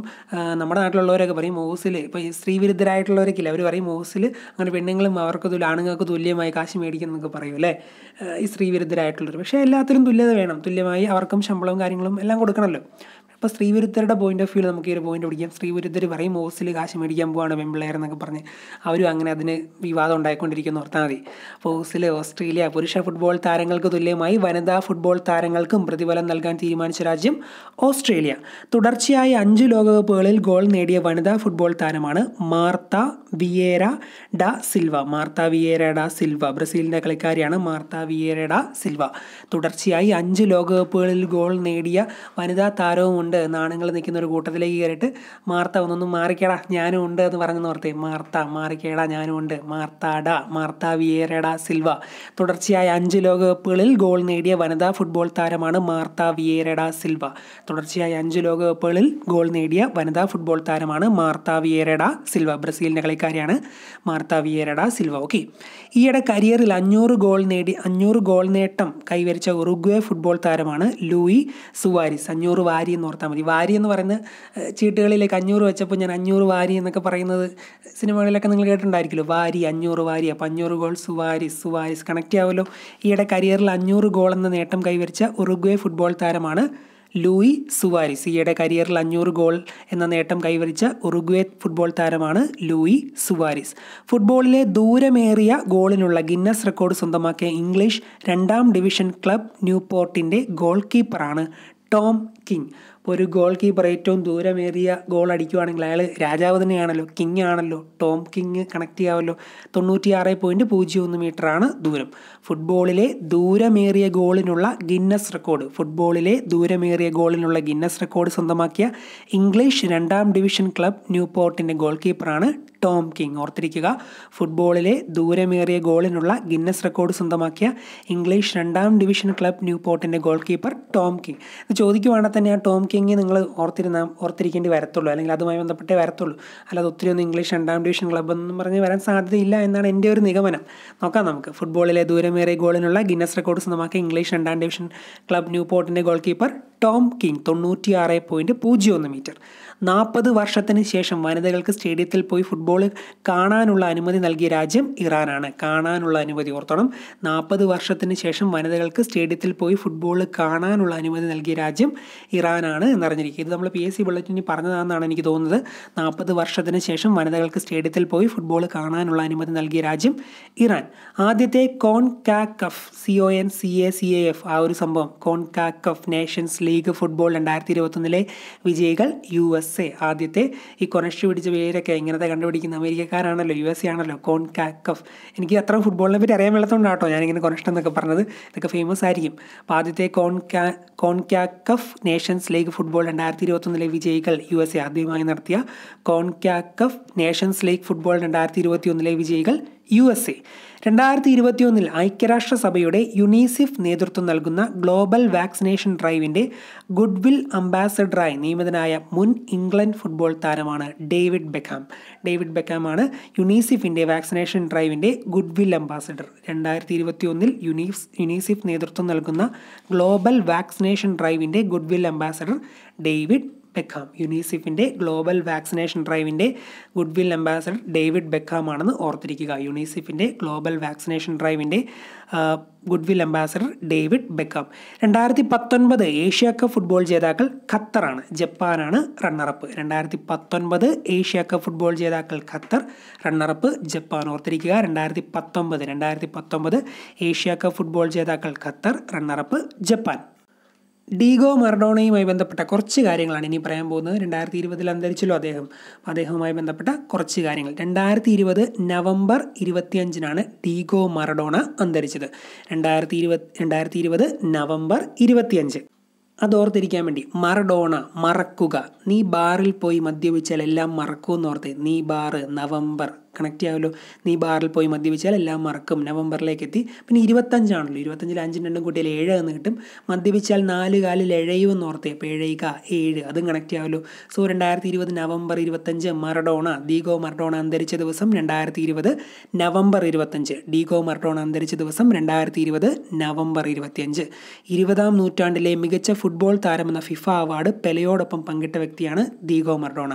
A: നമ്മുടെ നാട്ടിലുള്ളവരൊക്കെ പറയും ഓസിൽ ഇപ്പോൾ സ്ത്രീവിരുദ്ധരായിട്ടുള്ളവരൊക്കെയില്ല അവർ പറയും ഓസിൽ അങ്ങനെ പെണ്ണുങ്ങളും അവർക്ക് തുല്യ ആണുങ്ങൾക്ക് തുല്യമായി കാശ് എന്നൊക്കെ പറയും അല്ലേ ഈ സ്ത്രീവിരുദ്ധരായിട്ടുള്ളവർ പക്ഷേ എല്ലാത്തിനും തുല്യത വേണം തുല്യമായി അവർക്കും ശമ്പളവും കാര്യങ്ങളും എല്ലാം കൊടുക്കണമല്ലോ അപ്പോൾ ശ്രീവിരുദ്ധരുടെ പോയിന്റ് ഓഫ് വ്യൂ നമുക്ക് ഈ ഒരു പോയിന്റ് പിടിക്കാം ശ്രീവിരുദ്ധർ പറയും ഓസിൽ കാശ് മേടിക്കാൻ പോവാണ് വെമ്പിളയർ എന്നൊക്കെ പറഞ്ഞ് അവരും അങ്ങനെ അതിന് വിവാദം ഉണ്ടായിക്കൊണ്ടിരിക്കുന്നു ഓർത്താൽ മതി അപ്പോൾ ഓസിൽ ഓസ്ട്രേലിയ പുരുഷ ഫുട്ബോൾ താരങ്ങൾക്ക് തുല്യമായി വനിതാ ഫുട്ബോൾ താരങ്ങൾക്കും പ്രതിഫലം നൽകാൻ തീരുമാനിച്ച രാജ്യം ഓസ്ട്രേലിയ തുടർച്ചയായി അഞ്ച് ലോകകപ്പുകളിൽ ഗോൾ നേടിയ വനിതാ ഫുട്ബോൾ താരമാണ് Marta Vieira da Silva Marta Vieira da Silva ബ്രസീലിൻ്റെ കളിക്കാരിയാണ് മാർത്ത വിയേര ഡ സിൽവ തുടർച്ചയായി അഞ്ച് ലോകകപ്പുകളിൽ ഗോൾ നേടിയ വനിതാ താരവും ഉണ്ട് നാണങ്ങൾ നിൽക്കുന്ന ഒരു കൂട്ടത്തിലേക്ക് കയറിയിട്ട് മാർത്ത ഒന്നൊന്നും മാറിക്കേടാ ഞാനും ഉണ്ട് എന്ന് പറഞ്ഞു നോർത്തേ മാർത്ത മാറിക്കേടാ ഞാനും ഉണ്ട് മാർത്താഡ മാർത്ത വിയേരഡ സിൽവ തുടർച്ചയായ അഞ്ച് ലോകകപ്പുകളിൽ ഗോൾ നേടിയ വനിതാ ഫുട്ബോൾ താരമാണ് മാർത്ത വിയേരഡ സിൽവ തുടർച്ചയായ അഞ്ച് ലോകകപ്പുകളിൽ ഗോൾ നേടിയ വനിതാ ഫുട്ബോൾ താരമാണ് മാർത്ത വിയേരഡ സിൽവ ബ്രസീലിൻ്റെ കളിക്കാരിയാണ് മാർത്ത വിയേരഡ സിൽവ ഓക്കെ ഈയിടെ കരിയറിൽ അഞ്ഞൂറ് ഗോൾ നേടി അഞ്ഞൂറ് ഗോൾ നേട്ടം കൈവരിച്ച ഉറുഗ്വേ ഫുട്ബോൾ താരമാണ് ലൂയി സുവാരിസ് അഞ്ഞൂറ് വാരി എന്ന് ഓർത്താൽ മതി വാരി എന്ന് പറയുന്നത് ചീട്ടുകളിലേക്ക് അഞ്ഞൂറ് വെച്ചപ്പോൾ ഞാൻ അഞ്ഞൂറ് വാരി എന്നൊക്കെ പറയുന്നത് സിനിമകളിലൊക്കെ നിങ്ങൾ കേട്ടിട്ടുണ്ടായിരിക്കില്ല വാരി അഞ്ഞൂറ് വാരി അപ്പോൾ അഞ്ഞൂറ് ഗോൾ സുവാരി സുവാരിസ് കണക്റ്റ് ആവുമല്ലോ ഈയിടെ കരിയറിൽ അഞ്ഞൂറ് ഗോൾ എന്ന നേട്ടം കൈവരിച്ച ഉറുഗ്വേ ഫുട്ബോൾ താരമാണ് ലൂയി സുവാരിസ് ഈയിടെ കരിയറിൽ അഞ്ഞൂറ് ഗോൾ എന്ന നേട്ടം കൈവരിച്ച ഉറുഗ്വേ ഫുട്ബോൾ താരമാണ് ലൂയി സുവാരിസ് ഫുട്ബോളിലെ ദൂരമേറിയ ഗോളിനുള്ള ഗിന്നസ് റെക്കോർഡ് സ്വന്തമാക്കിയ ഇംഗ്ലീഷ് രണ്ടാം ഡിവിഷൻ ക്ലബ് ന്യൂപോർട്ടിൻ്റെ ഗോൾ കീപ്പറാണ് ടോം കിങ് ഒരു ഗോൾ കീപ്പർ ഏറ്റവും ദൂരമേറിയ ഗോൾ അടിക്കുവാണെങ്കിൽ അയാൾ രാജാവ് തന്നെയാണല്ലോ കിങ് ആണല്ലോ ടോം കിങ് കണക്ട് ചെയ്യാമല്ലോ തൊണ്ണൂറ്റിയാറ് പോയിൻറ്റ് പൂജ്യം ഒന്ന് മീറ്ററാണ് ദൂരം ഫുട്ബോളിലെ ദൂരമേറിയ ഗോളിനുള്ള ഗിന്നസ് റെക്കോർഡ് ഫുട്ബോളിലെ ദൂരമേറിയ ഗോളിനുള്ള ഗിന്നസ് റെക്കോർഡ് സ്വന്തമാക്കിയ ഇംഗ്ലീഷ് രണ്ടാം ഡിവിഷൻ ക്ലബ് ന്യൂപോർട്ടിൻ്റെ ഗോൾ കീപ്പറാണ് ടോം കിങ് ഓർത്തിരിക്കുക ഫുട്ബോളിലെ ദൂരമേറിയ ഗോളിനുള്ള ഗിന്നസ് റെക്കോർഡ് സ്വന്തമാക്കിയ ഇംഗ്ലീഷ് രണ്ടാം ഡിവിഷൻ ക്ലബ് പോർട്ടിൻ്റെ ഗോൾ കീപ്പർ ടോം കിങ് ഇത് ചോദിക്കുവാണെങ്കിൽ തന്നെ ആ ടോം കിങ് നിങ്ങൾ ഓർത്തിരുന്ന ഓർത്തിരിക്കേണ്ടി വരത്തുള്ളൂ അല്ലെങ്കിൽ അതുമായി ബന്ധപ്പെട്ടേ വരത്തുള്ളൂ അല്ലാതെ ഒത്തിരി ഒന്നും ഇംഗ്ലീഷ് രണ്ടാം ഡിവിഷൻ ക്ലബ് എന്നും പറഞ്ഞ് വരാൻ സാധ്യതയില്ല എന്നാണ് എൻ്റെ ഒരു നിഗമനം നോക്കാം നമുക്ക് ഫുട്ബോളിലെ ദൂരമേറിയ ഗോളിനുള്ള ഗിന്നസ് റെക്കോർഡ് സ്വന്തമാക്കിയ ഇംഗ്ലീഷ് രണ്ടാം ഡിവിഷൻ ക്ലബ് പോർട്ടിൻ്റെ ഗോൾ കീപ്പർ ടോം കിങ് തൊണ്ണൂറ്റിയാറ് പോയിൻറ്റ് പൂജ്യം ഒന്ന് മീറ്റർ നാൽപ്പത് വർഷത്തിന് ശേഷം വനിതകൾക്ക് സ്റ്റേഡിയത്തിൽ പോയി ഫുട്ബോൾ കാണാനുള്ള അനുമതി നൽകിയ രാജ്യം ഇറാനാണ് കാണാനുള്ള അനുമതി ഓർത്തണം നാൽപ്പത് വർഷത്തിന് ശേഷം വനിതകൾക്ക് സ്റ്റേഡിയത്തിൽ പോയി ഫുട്ബോൾ കാണാനുള്ള അനുമതി നൽകിയ രാജ്യം ഇറാനാണ് എന്നറിഞ്ഞിരിക്കുക ഇത് നമ്മൾ പി എസ് സി ബുള്ളറ്റിനിൽ പറഞ്ഞതാണെന്നാണ് എനിക്ക് തോന്നുന്നത് നാൽപ്പത് വർഷത്തിന് ശേഷം വനിതകൾക്ക് സ്റ്റേഡിയത്തിൽ പോയി ഫുട്ബോൾ കാണാനുള്ള അനുമതി നൽകിയ രാജ്യം ഇറാൻ ആദ്യത്തെ CONCACAF C O N C A C A F ആ ഒരു സംഭവം CONCACAF nations league football രണ്ടായിരത്തി ഇരുപത്തൊന്നിലെ വിജയികൾ യു എസ് എ ആദ്യത്തെ ഈ കൊനഷ് പിടിച്ച പേരൊക്കെ ഇങ്ങനത്തെ കണ്ടുപിടിക്കുന്ന അമേരിക്കക്കാരാണല്ലോ യു എസ് എ ആണല്ലോ കോൺ കാക്കഫ് എനിക്ക് അത്ര ഫുട്ബോളിനെ പറ്റി അറിയാൻ മേളത്തോണ്ട് കേട്ടോ ഞാനിങ്ങനെ കൊനക്ഷൻ എന്നൊക്കെ പറഞ്ഞത് ഇതൊക്കെ ഫേമസ് ആയിരിക്കും അപ്പോൾ ആദ്യത്തെ കോൺ CONCACAF nations league football രണ്ടായിരത്തി ഇരുപത്തൊന്നിലെ വിജയികൾ യു എസ് എ ആദ്യമായി നടത്തിയ CONCACAF nations league football രണ്ടായിരത്തി ഇരുപത്തി ഒന്നിലെ വിജയികൾ യു എസ് എ രണ്ടായിരത്തി ഇരുപത്തിയൊന്നിൽ ഐക്യരാഷ്ട്രസഭയുടെ യുണീസിഫ് നേതൃത്വം നൽകുന്ന ഗ്ലോബൽ വാക്സിനേഷൻ ഡ്രൈവിൻ്റെ ഗുഡ്വിൽ അംബാസഡറായി നിയമിതനായ മുൻ ഇംഗ്ലണ്ട് ഫുട്ബോൾ താരമാണ് ഡേവിഡ് ബെക്കാം ഡേവിഡ് ബെക്കാമാണ് യുണീസിഫിൻ്റെ വാക്സിനേഷൻ ഡ്രൈവിൻ്റെ ഗുഡ്വിൽ അംബാസഡർ രണ്ടായിരത്തി ഇരുപത്തിയൊന്നിൽ യുനീഫ് യുനീസിഫ് നേതൃത്വം നൽകുന്ന ഗ്ലോബൽ വാക്സിനേഷൻ ഡ്രൈവിൻ്റെ ഗുഡ്വിൽ അംബാസഡർ ഡേവിഡ് ബെക്കാം യുനിസെഫിൻ്റെ ഗ്ലോബൽ വാക്സിനേഷൻ ഡ്രൈവിൻ്റെ goodwill ambassador David Beckham ആണെന്ന് ഓർത്തിരിക്കുക യുനിസെഫിൻ്റെ ഗ്ലോബൽ വാക്സിനേഷൻ ഡ്രൈവിൻ്റെ goodwill ambassador David Beckham രണ്ടായിരത്തി പത്തൊൻപത് ഏഷ്യ കപ്പ് ഫുട്ബോൾ ജേതാക്കൾ ഖത്തറാണ് ജപ്പാനാണ് റണ്ണറപ്പ് രണ്ടായിരത്തി പത്തൊൻപത് ഏഷ്യ കപ്പ് ഫുട്ബോൾ ജേതാക്കൾ ഖത്തർ റണ്ണറപ്പ് ജപ്പാൻ ഓർത്തിരിക്കുക രണ്ടായിരത്തി പത്തൊമ്പത് രണ്ടായിരത്തി പത്തൊമ്പത് ഏഷ്യ കപ്പ് ഫുട്ബോൾ ജേതാക്കൾ ഖത്തർ റണ്ണറപ്പ് ജപ്പാൻ ഡീഗോ മർഡോണയുമായി ബന്ധപ്പെട്ട കുറച്ച് കാര്യങ്ങളാണ് ഇനി പറയാൻ പോകുന്നത് രണ്ടായിരത്തി ഇരുപതിൽ അന്തരിച്ചല്ലോ അദ്ദേഹം അദ്ദേഹവുമായി ബന്ധപ്പെട്ട കുറച്ച് കാര്യങ്ങൾ രണ്ടായിരത്തി ഇരുപത് നവംബർ ഇരുപത്തിയഞ്ചിനാണ് ഡീഗോ മറഡോണ അന്തരിച്ചത് രണ്ടായിരത്തി ഇരുപത് രണ്ടായിരത്തി ഇരുപത് നവംബർ ഇരുപത്തിയഞ്ച് ഓർത്തിരിക്കാൻ വേണ്ടി മറഡോണ മറക്കുക നീ ബാറിൽ പോയി മദ്യപിച്ചാൽ എല്ലാം മറക്കുമെന്നോർത്ത് നീ ബാറ് നവംബർ കണക്ട് ചെയ്യാമല്ലോ നീ ബാറിൽ പോയി മദ്യപിച്ചാൽ എല്ലാം മറക്കും നവംബറിലേക്ക് എത്തി പിന്നെ ഇരുപത്തഞ്ചാണല്ലോ ഇരുപത്തഞ്ചിൽ അഞ്ചും രണ്ടും കൂട്ടിയാൽ ഏഴ് എന്ന് കിട്ടും മദ്യപിച്ചാൽ നാല് കാലിൽ എന്ന് ഓർത്തേ അപ്പോൾ എഴയുക ഏഴ് അതും കണക്ട് ചെയ്യാമല്ലോ സോ രണ്ടായിരത്തി ഇരുപത് നവംബർ ഇരുപത്തഞ്ച് മറഡോണ ഡീഗോ മറഡോണ അന്തരിച്ച ദിവസം രണ്ടായിരത്തി ഇരുപത് നവംബർ ഇരുപത്തഞ്ച് ഡീഗോ മറഡോണ അന്തരിച്ച ദിവസം രണ്ടായിരത്തി ഇരുപത് നവംബർ ഇരുപത്തിയഞ്ച് ഇരുപതാം നൂറ്റാണ്ടിലെ മികച്ച ഫുട്ബോൾ താരമെന്ന ഫിഫ അവാർഡ് പെലയോടൊപ്പം പങ്കിട്ട വ്യക്തിയാണ് ദീഗോ മർഡോണ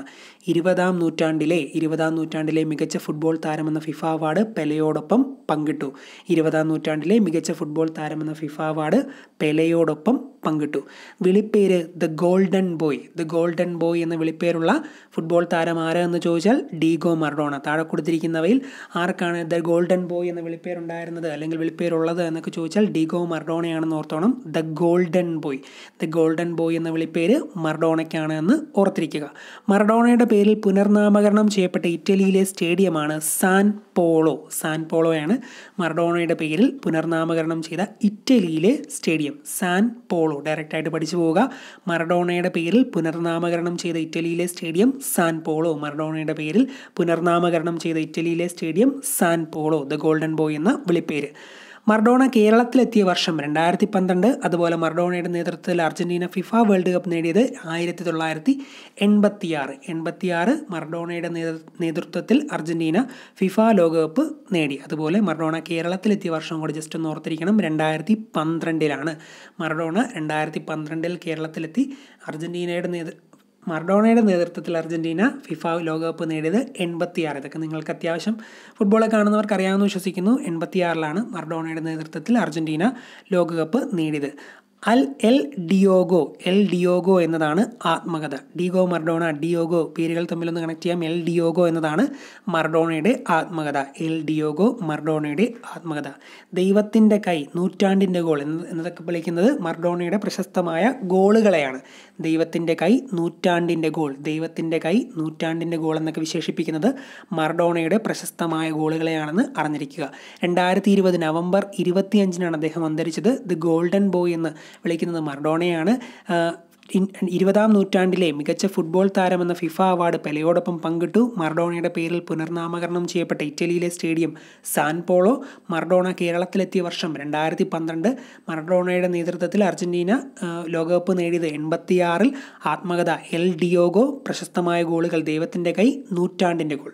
A: ഇരുപതാം നൂറ്റാണ്ടിലെ ഇരുപതാം നൂറ്റാണ്ടിലെ മികച്ച ഫുട്ബോൾ താരമെന്ന ഫിഫ അവാർഡ് പെലയോടൊപ്പം പങ്കിട്ടു ഇരുപതാം നൂറ്റാണ്ടിലെ മികച്ച ഫുട്ബോൾ താരമെന്ന ഫിഫ അവാർഡ് പെലയോടൊപ്പം പങ്കിട്ടു വിളിപ്പേര് the golden boy the golden boy എന്ന വിളിപ്പേരുള്ള ഫുട്ബോൾ താരം ആരെന്ന് ചോദിച്ചാൽ ഡീഗോ മർഡോണ താഴെ കൊടുത്തിരിക്കുന്നവയിൽ ആർക്കാണ് ദ ഗോൾഡൻ ബോയ് എന്ന വിളിപ്പേരുണ്ടായിരുന്നത് അല്ലെങ്കിൽ വിളിപ്പേരുള്ളത് എന്നൊക്കെ ചോദിച്ചാൽ ഡീഗോ മർഡോണയാണെന്ന് ഓർത്തോണം the golden boy the golden boy എന്ന വിളിപ്പേര് മർഡോണയ്ക്കാണ് എന്ന് ഓർത്തിരിക്കുക മർഡോണയുടെ പേരിൽ പുനർനാമകരണം ചെയ്യപ്പെട്ട ഇറ്റലിയിലെ സ്റ്റേഡിയമാണ് സാൻ പോളോ സാൻ പോളോയാണ് മറഡോണയുടെ പേരിൽ പുനർനാമകരണം ചെയ്ത ഇറ്റലിയിലെ സ്റ്റേഡിയം സാൻ പോളോ ഡയറക്റ്റായിട്ട് പഠിച്ചു പോവുക മറഡോണയുടെ പേരിൽ പുനർനാമകരണം ചെയ്ത ഇറ്റലിയിലെ സ്റ്റേഡിയം സാൻ പോളോ മറഡോണയുടെ പേരിൽ പുനർനാമകരണം ചെയ്ത ഇറ്റലിയിലെ stadium San Paolo the golden boy എന്ന വിളിപ്പേര് മർഡോണ കേരളത്തിലെത്തിയ വർഷം രണ്ടായിരത്തി പന്ത്രണ്ട് അതുപോലെ മർഡോണയുടെ നേതൃത്വത്തിൽ അർജന്റീന ഫിഫ വേൾഡ് കപ്പ് നേടിയത് ആയിരത്തി തൊള്ളായിരത്തി എൺപത്തിയാറ് എൺപത്തിയാറ് മർഡോണയുടെ നേതൃത്വത്തിൽ അർജന്റീന ഫിഫ ലോകകപ്പ് നേടി അതുപോലെ മർഡോണ കേരളത്തിലെത്തിയ വർഷം കൂടെ ജസ്റ്റ് ഒന്ന് ഓർത്തിരിക്കണം രണ്ടായിരത്തി പന്ത്രണ്ടിലാണ് മർഡോണ രണ്ടായിരത്തി പന്ത്രണ്ടിൽ കേരളത്തിലെത്തി അർജന്റീനയുടെ നേതൃത്വം മർഡോണയുടെ നേതൃത്വത്തിൽ അർജൻറ്റീന ഫിഫ ലോകകപ്പ് നേടിയത് എൺപത്തിയാറ് ഇതൊക്കെ നിങ്ങൾക്ക് അത്യാവശ്യം ഫുട്ബോളെ കാണുന്നവർക്ക് അറിയാമെന്ന് വിശ്വസിക്കുന്നു എൺപത്തിയാറിലാണ് മർഡോണയുടെ നേതൃത്വത്തിൽ അർജൻറ്റീന ലോകകപ്പ് നേടിയത് അൽ എൽ ഡിയോഗോ എൽ ഡിയോഗോ എന്നതാണ് ആത്മകഥ ഡിഗോ മർഡോണ ഡിയോഗോ പേരുകൾ തമ്മിലൊന്ന് കണക്ട് ചെയ്യാം എൽ ഡിയോഗോ എന്നതാണ് മർഡോണയുടെ ആത്മകഥ എൽ ഡിയോഗോ മർഡോണയുടെ ആത്മകഥ ദൈവത്തിൻ്റെ കൈ നൂറ്റാണ്ടിൻ്റെ ഗോൾ എന്ന് എന്നതൊക്കെ വിളിക്കുന്നത് മർഡോണയുടെ പ്രശസ്തമായ ഗോളുകളെയാണ് ദൈവത്തിൻ്റെ കൈ നൂറ്റാണ്ടിൻ്റെ ഗോൾ ദൈവത്തിൻ്റെ കൈ നൂറ്റാണ്ടിൻ്റെ ഗോൾ എന്നൊക്കെ വിശേഷിപ്പിക്കുന്നത് മർഡോണയുടെ പ്രശസ്തമായ ഗോളുകളെയാണെന്ന് അറിഞ്ഞിരിക്കുക രണ്ടായിരത്തി ഇരുപത് നവംബർ ഇരുപത്തിയഞ്ചിനാണ് അദ്ദേഹം അന്തരിച്ചത് ദി ഗോൾഡൻ ബോയ് എന്ന് വിളിക്കുന്നത് മർഡോണയാണ് ഇരുപതാം നൂറ്റാണ്ടിലെ മികച്ച ഫുട്ബോൾ താരമെന്ന ഫിഫ അവാർഡ് പെലയോടൊപ്പം പങ്കിട്ടു മർഡോണയുടെ പേരിൽ പുനർനാമകരണം ചെയ്യപ്പെട്ട ഇറ്റലിയിലെ സ്റ്റേഡിയം സാൻ പോളോ മർഡോണ കേരളത്തിലെത്തിയ വർഷം രണ്ടായിരത്തി പന്ത്രണ്ട് മർഡോണയുടെ നേതൃത്വത്തിൽ അർജന്റീന ലോകകപ്പ് നേടിയത് എൺപത്തിയാറിൽ ആത്മകഥ എൽ ഡിയോഗോ പ്രശസ്തമായ ഗോളുകൾ ദൈവത്തിൻ്റെ കൈ നൂറ്റാണ്ടിൻ്റെ ഗോൾ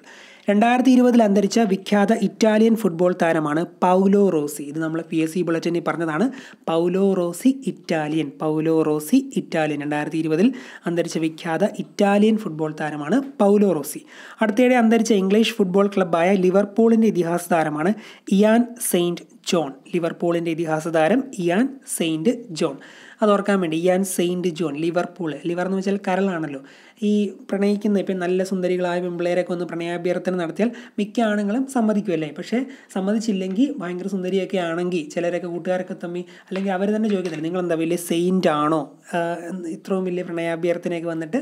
A: രണ്ടായിരത്തി ഇരുപതിൽ അന്തരിച്ച വിഖ്യാത ഇറ്റാലിയൻ ഫുട്ബോൾ താരമാണ് പൗലോ റോസി ഇത് നമ്മൾ പി എസ് സി ബുള്ളറ്റിനിൽ പറഞ്ഞതാണ് Paolo Rossi Italian Paolo Rossi Italian രണ്ടായിരത്തി ഇരുപതിൽ അന്തരിച്ച വിഖ്യാത ഇറ്റാലിയൻ ഫുട്ബോൾ താരമാണ് പൗലോ റോസി അടുത്തിടെ അന്തരിച്ച ഇംഗ്ലീഷ് ഫുട്ബോൾ ക്ലബ്ബായ ലിവർപൂളിൻ്റെ ഇതിഹാസ താരമാണ് ഇയാൻ സെയിൻറ്റ് ജോൺ ലിവർപൂളിൻ്റെ ഇതിഹാസ താരം ഇയാൻ സെയിൻറ്റ് ജോൺ ഓർക്കാൻ വേണ്ടി Ian saint John Liverpool liver എന്ന് വെച്ചാൽ കരളാണല്ലോ ഈ പ്രണയിക്കുന്ന ഇപ്പം നല്ല സുന്ദരികളായ പെൺപിള്ളേരൊക്കെ ഒന്ന് പ്രണയാഭ്യർത്ഥന നടത്തിയാൽ മിക്ക ആണുങ്ങളും സമ്മതിക്കുമല്ലേ പക്ഷേ സമ്മതിച്ചില്ലെങ്കിൽ ഭയങ്കര സുന്ദരിയൊക്കെ ആണെങ്കിൽ ചിലരൊക്കെ കൂട്ടുകാരൊക്കെ തമ്മി അല്ലെങ്കിൽ അവർ തന്നെ നിങ്ങൾ നിങ്ങളെന്താ വലിയ സെയിൻ്റ് ആണോ ഇത്രയും വലിയ പ്രണയാഭ്യർത്ഥനയൊക്കെ വന്നിട്ട്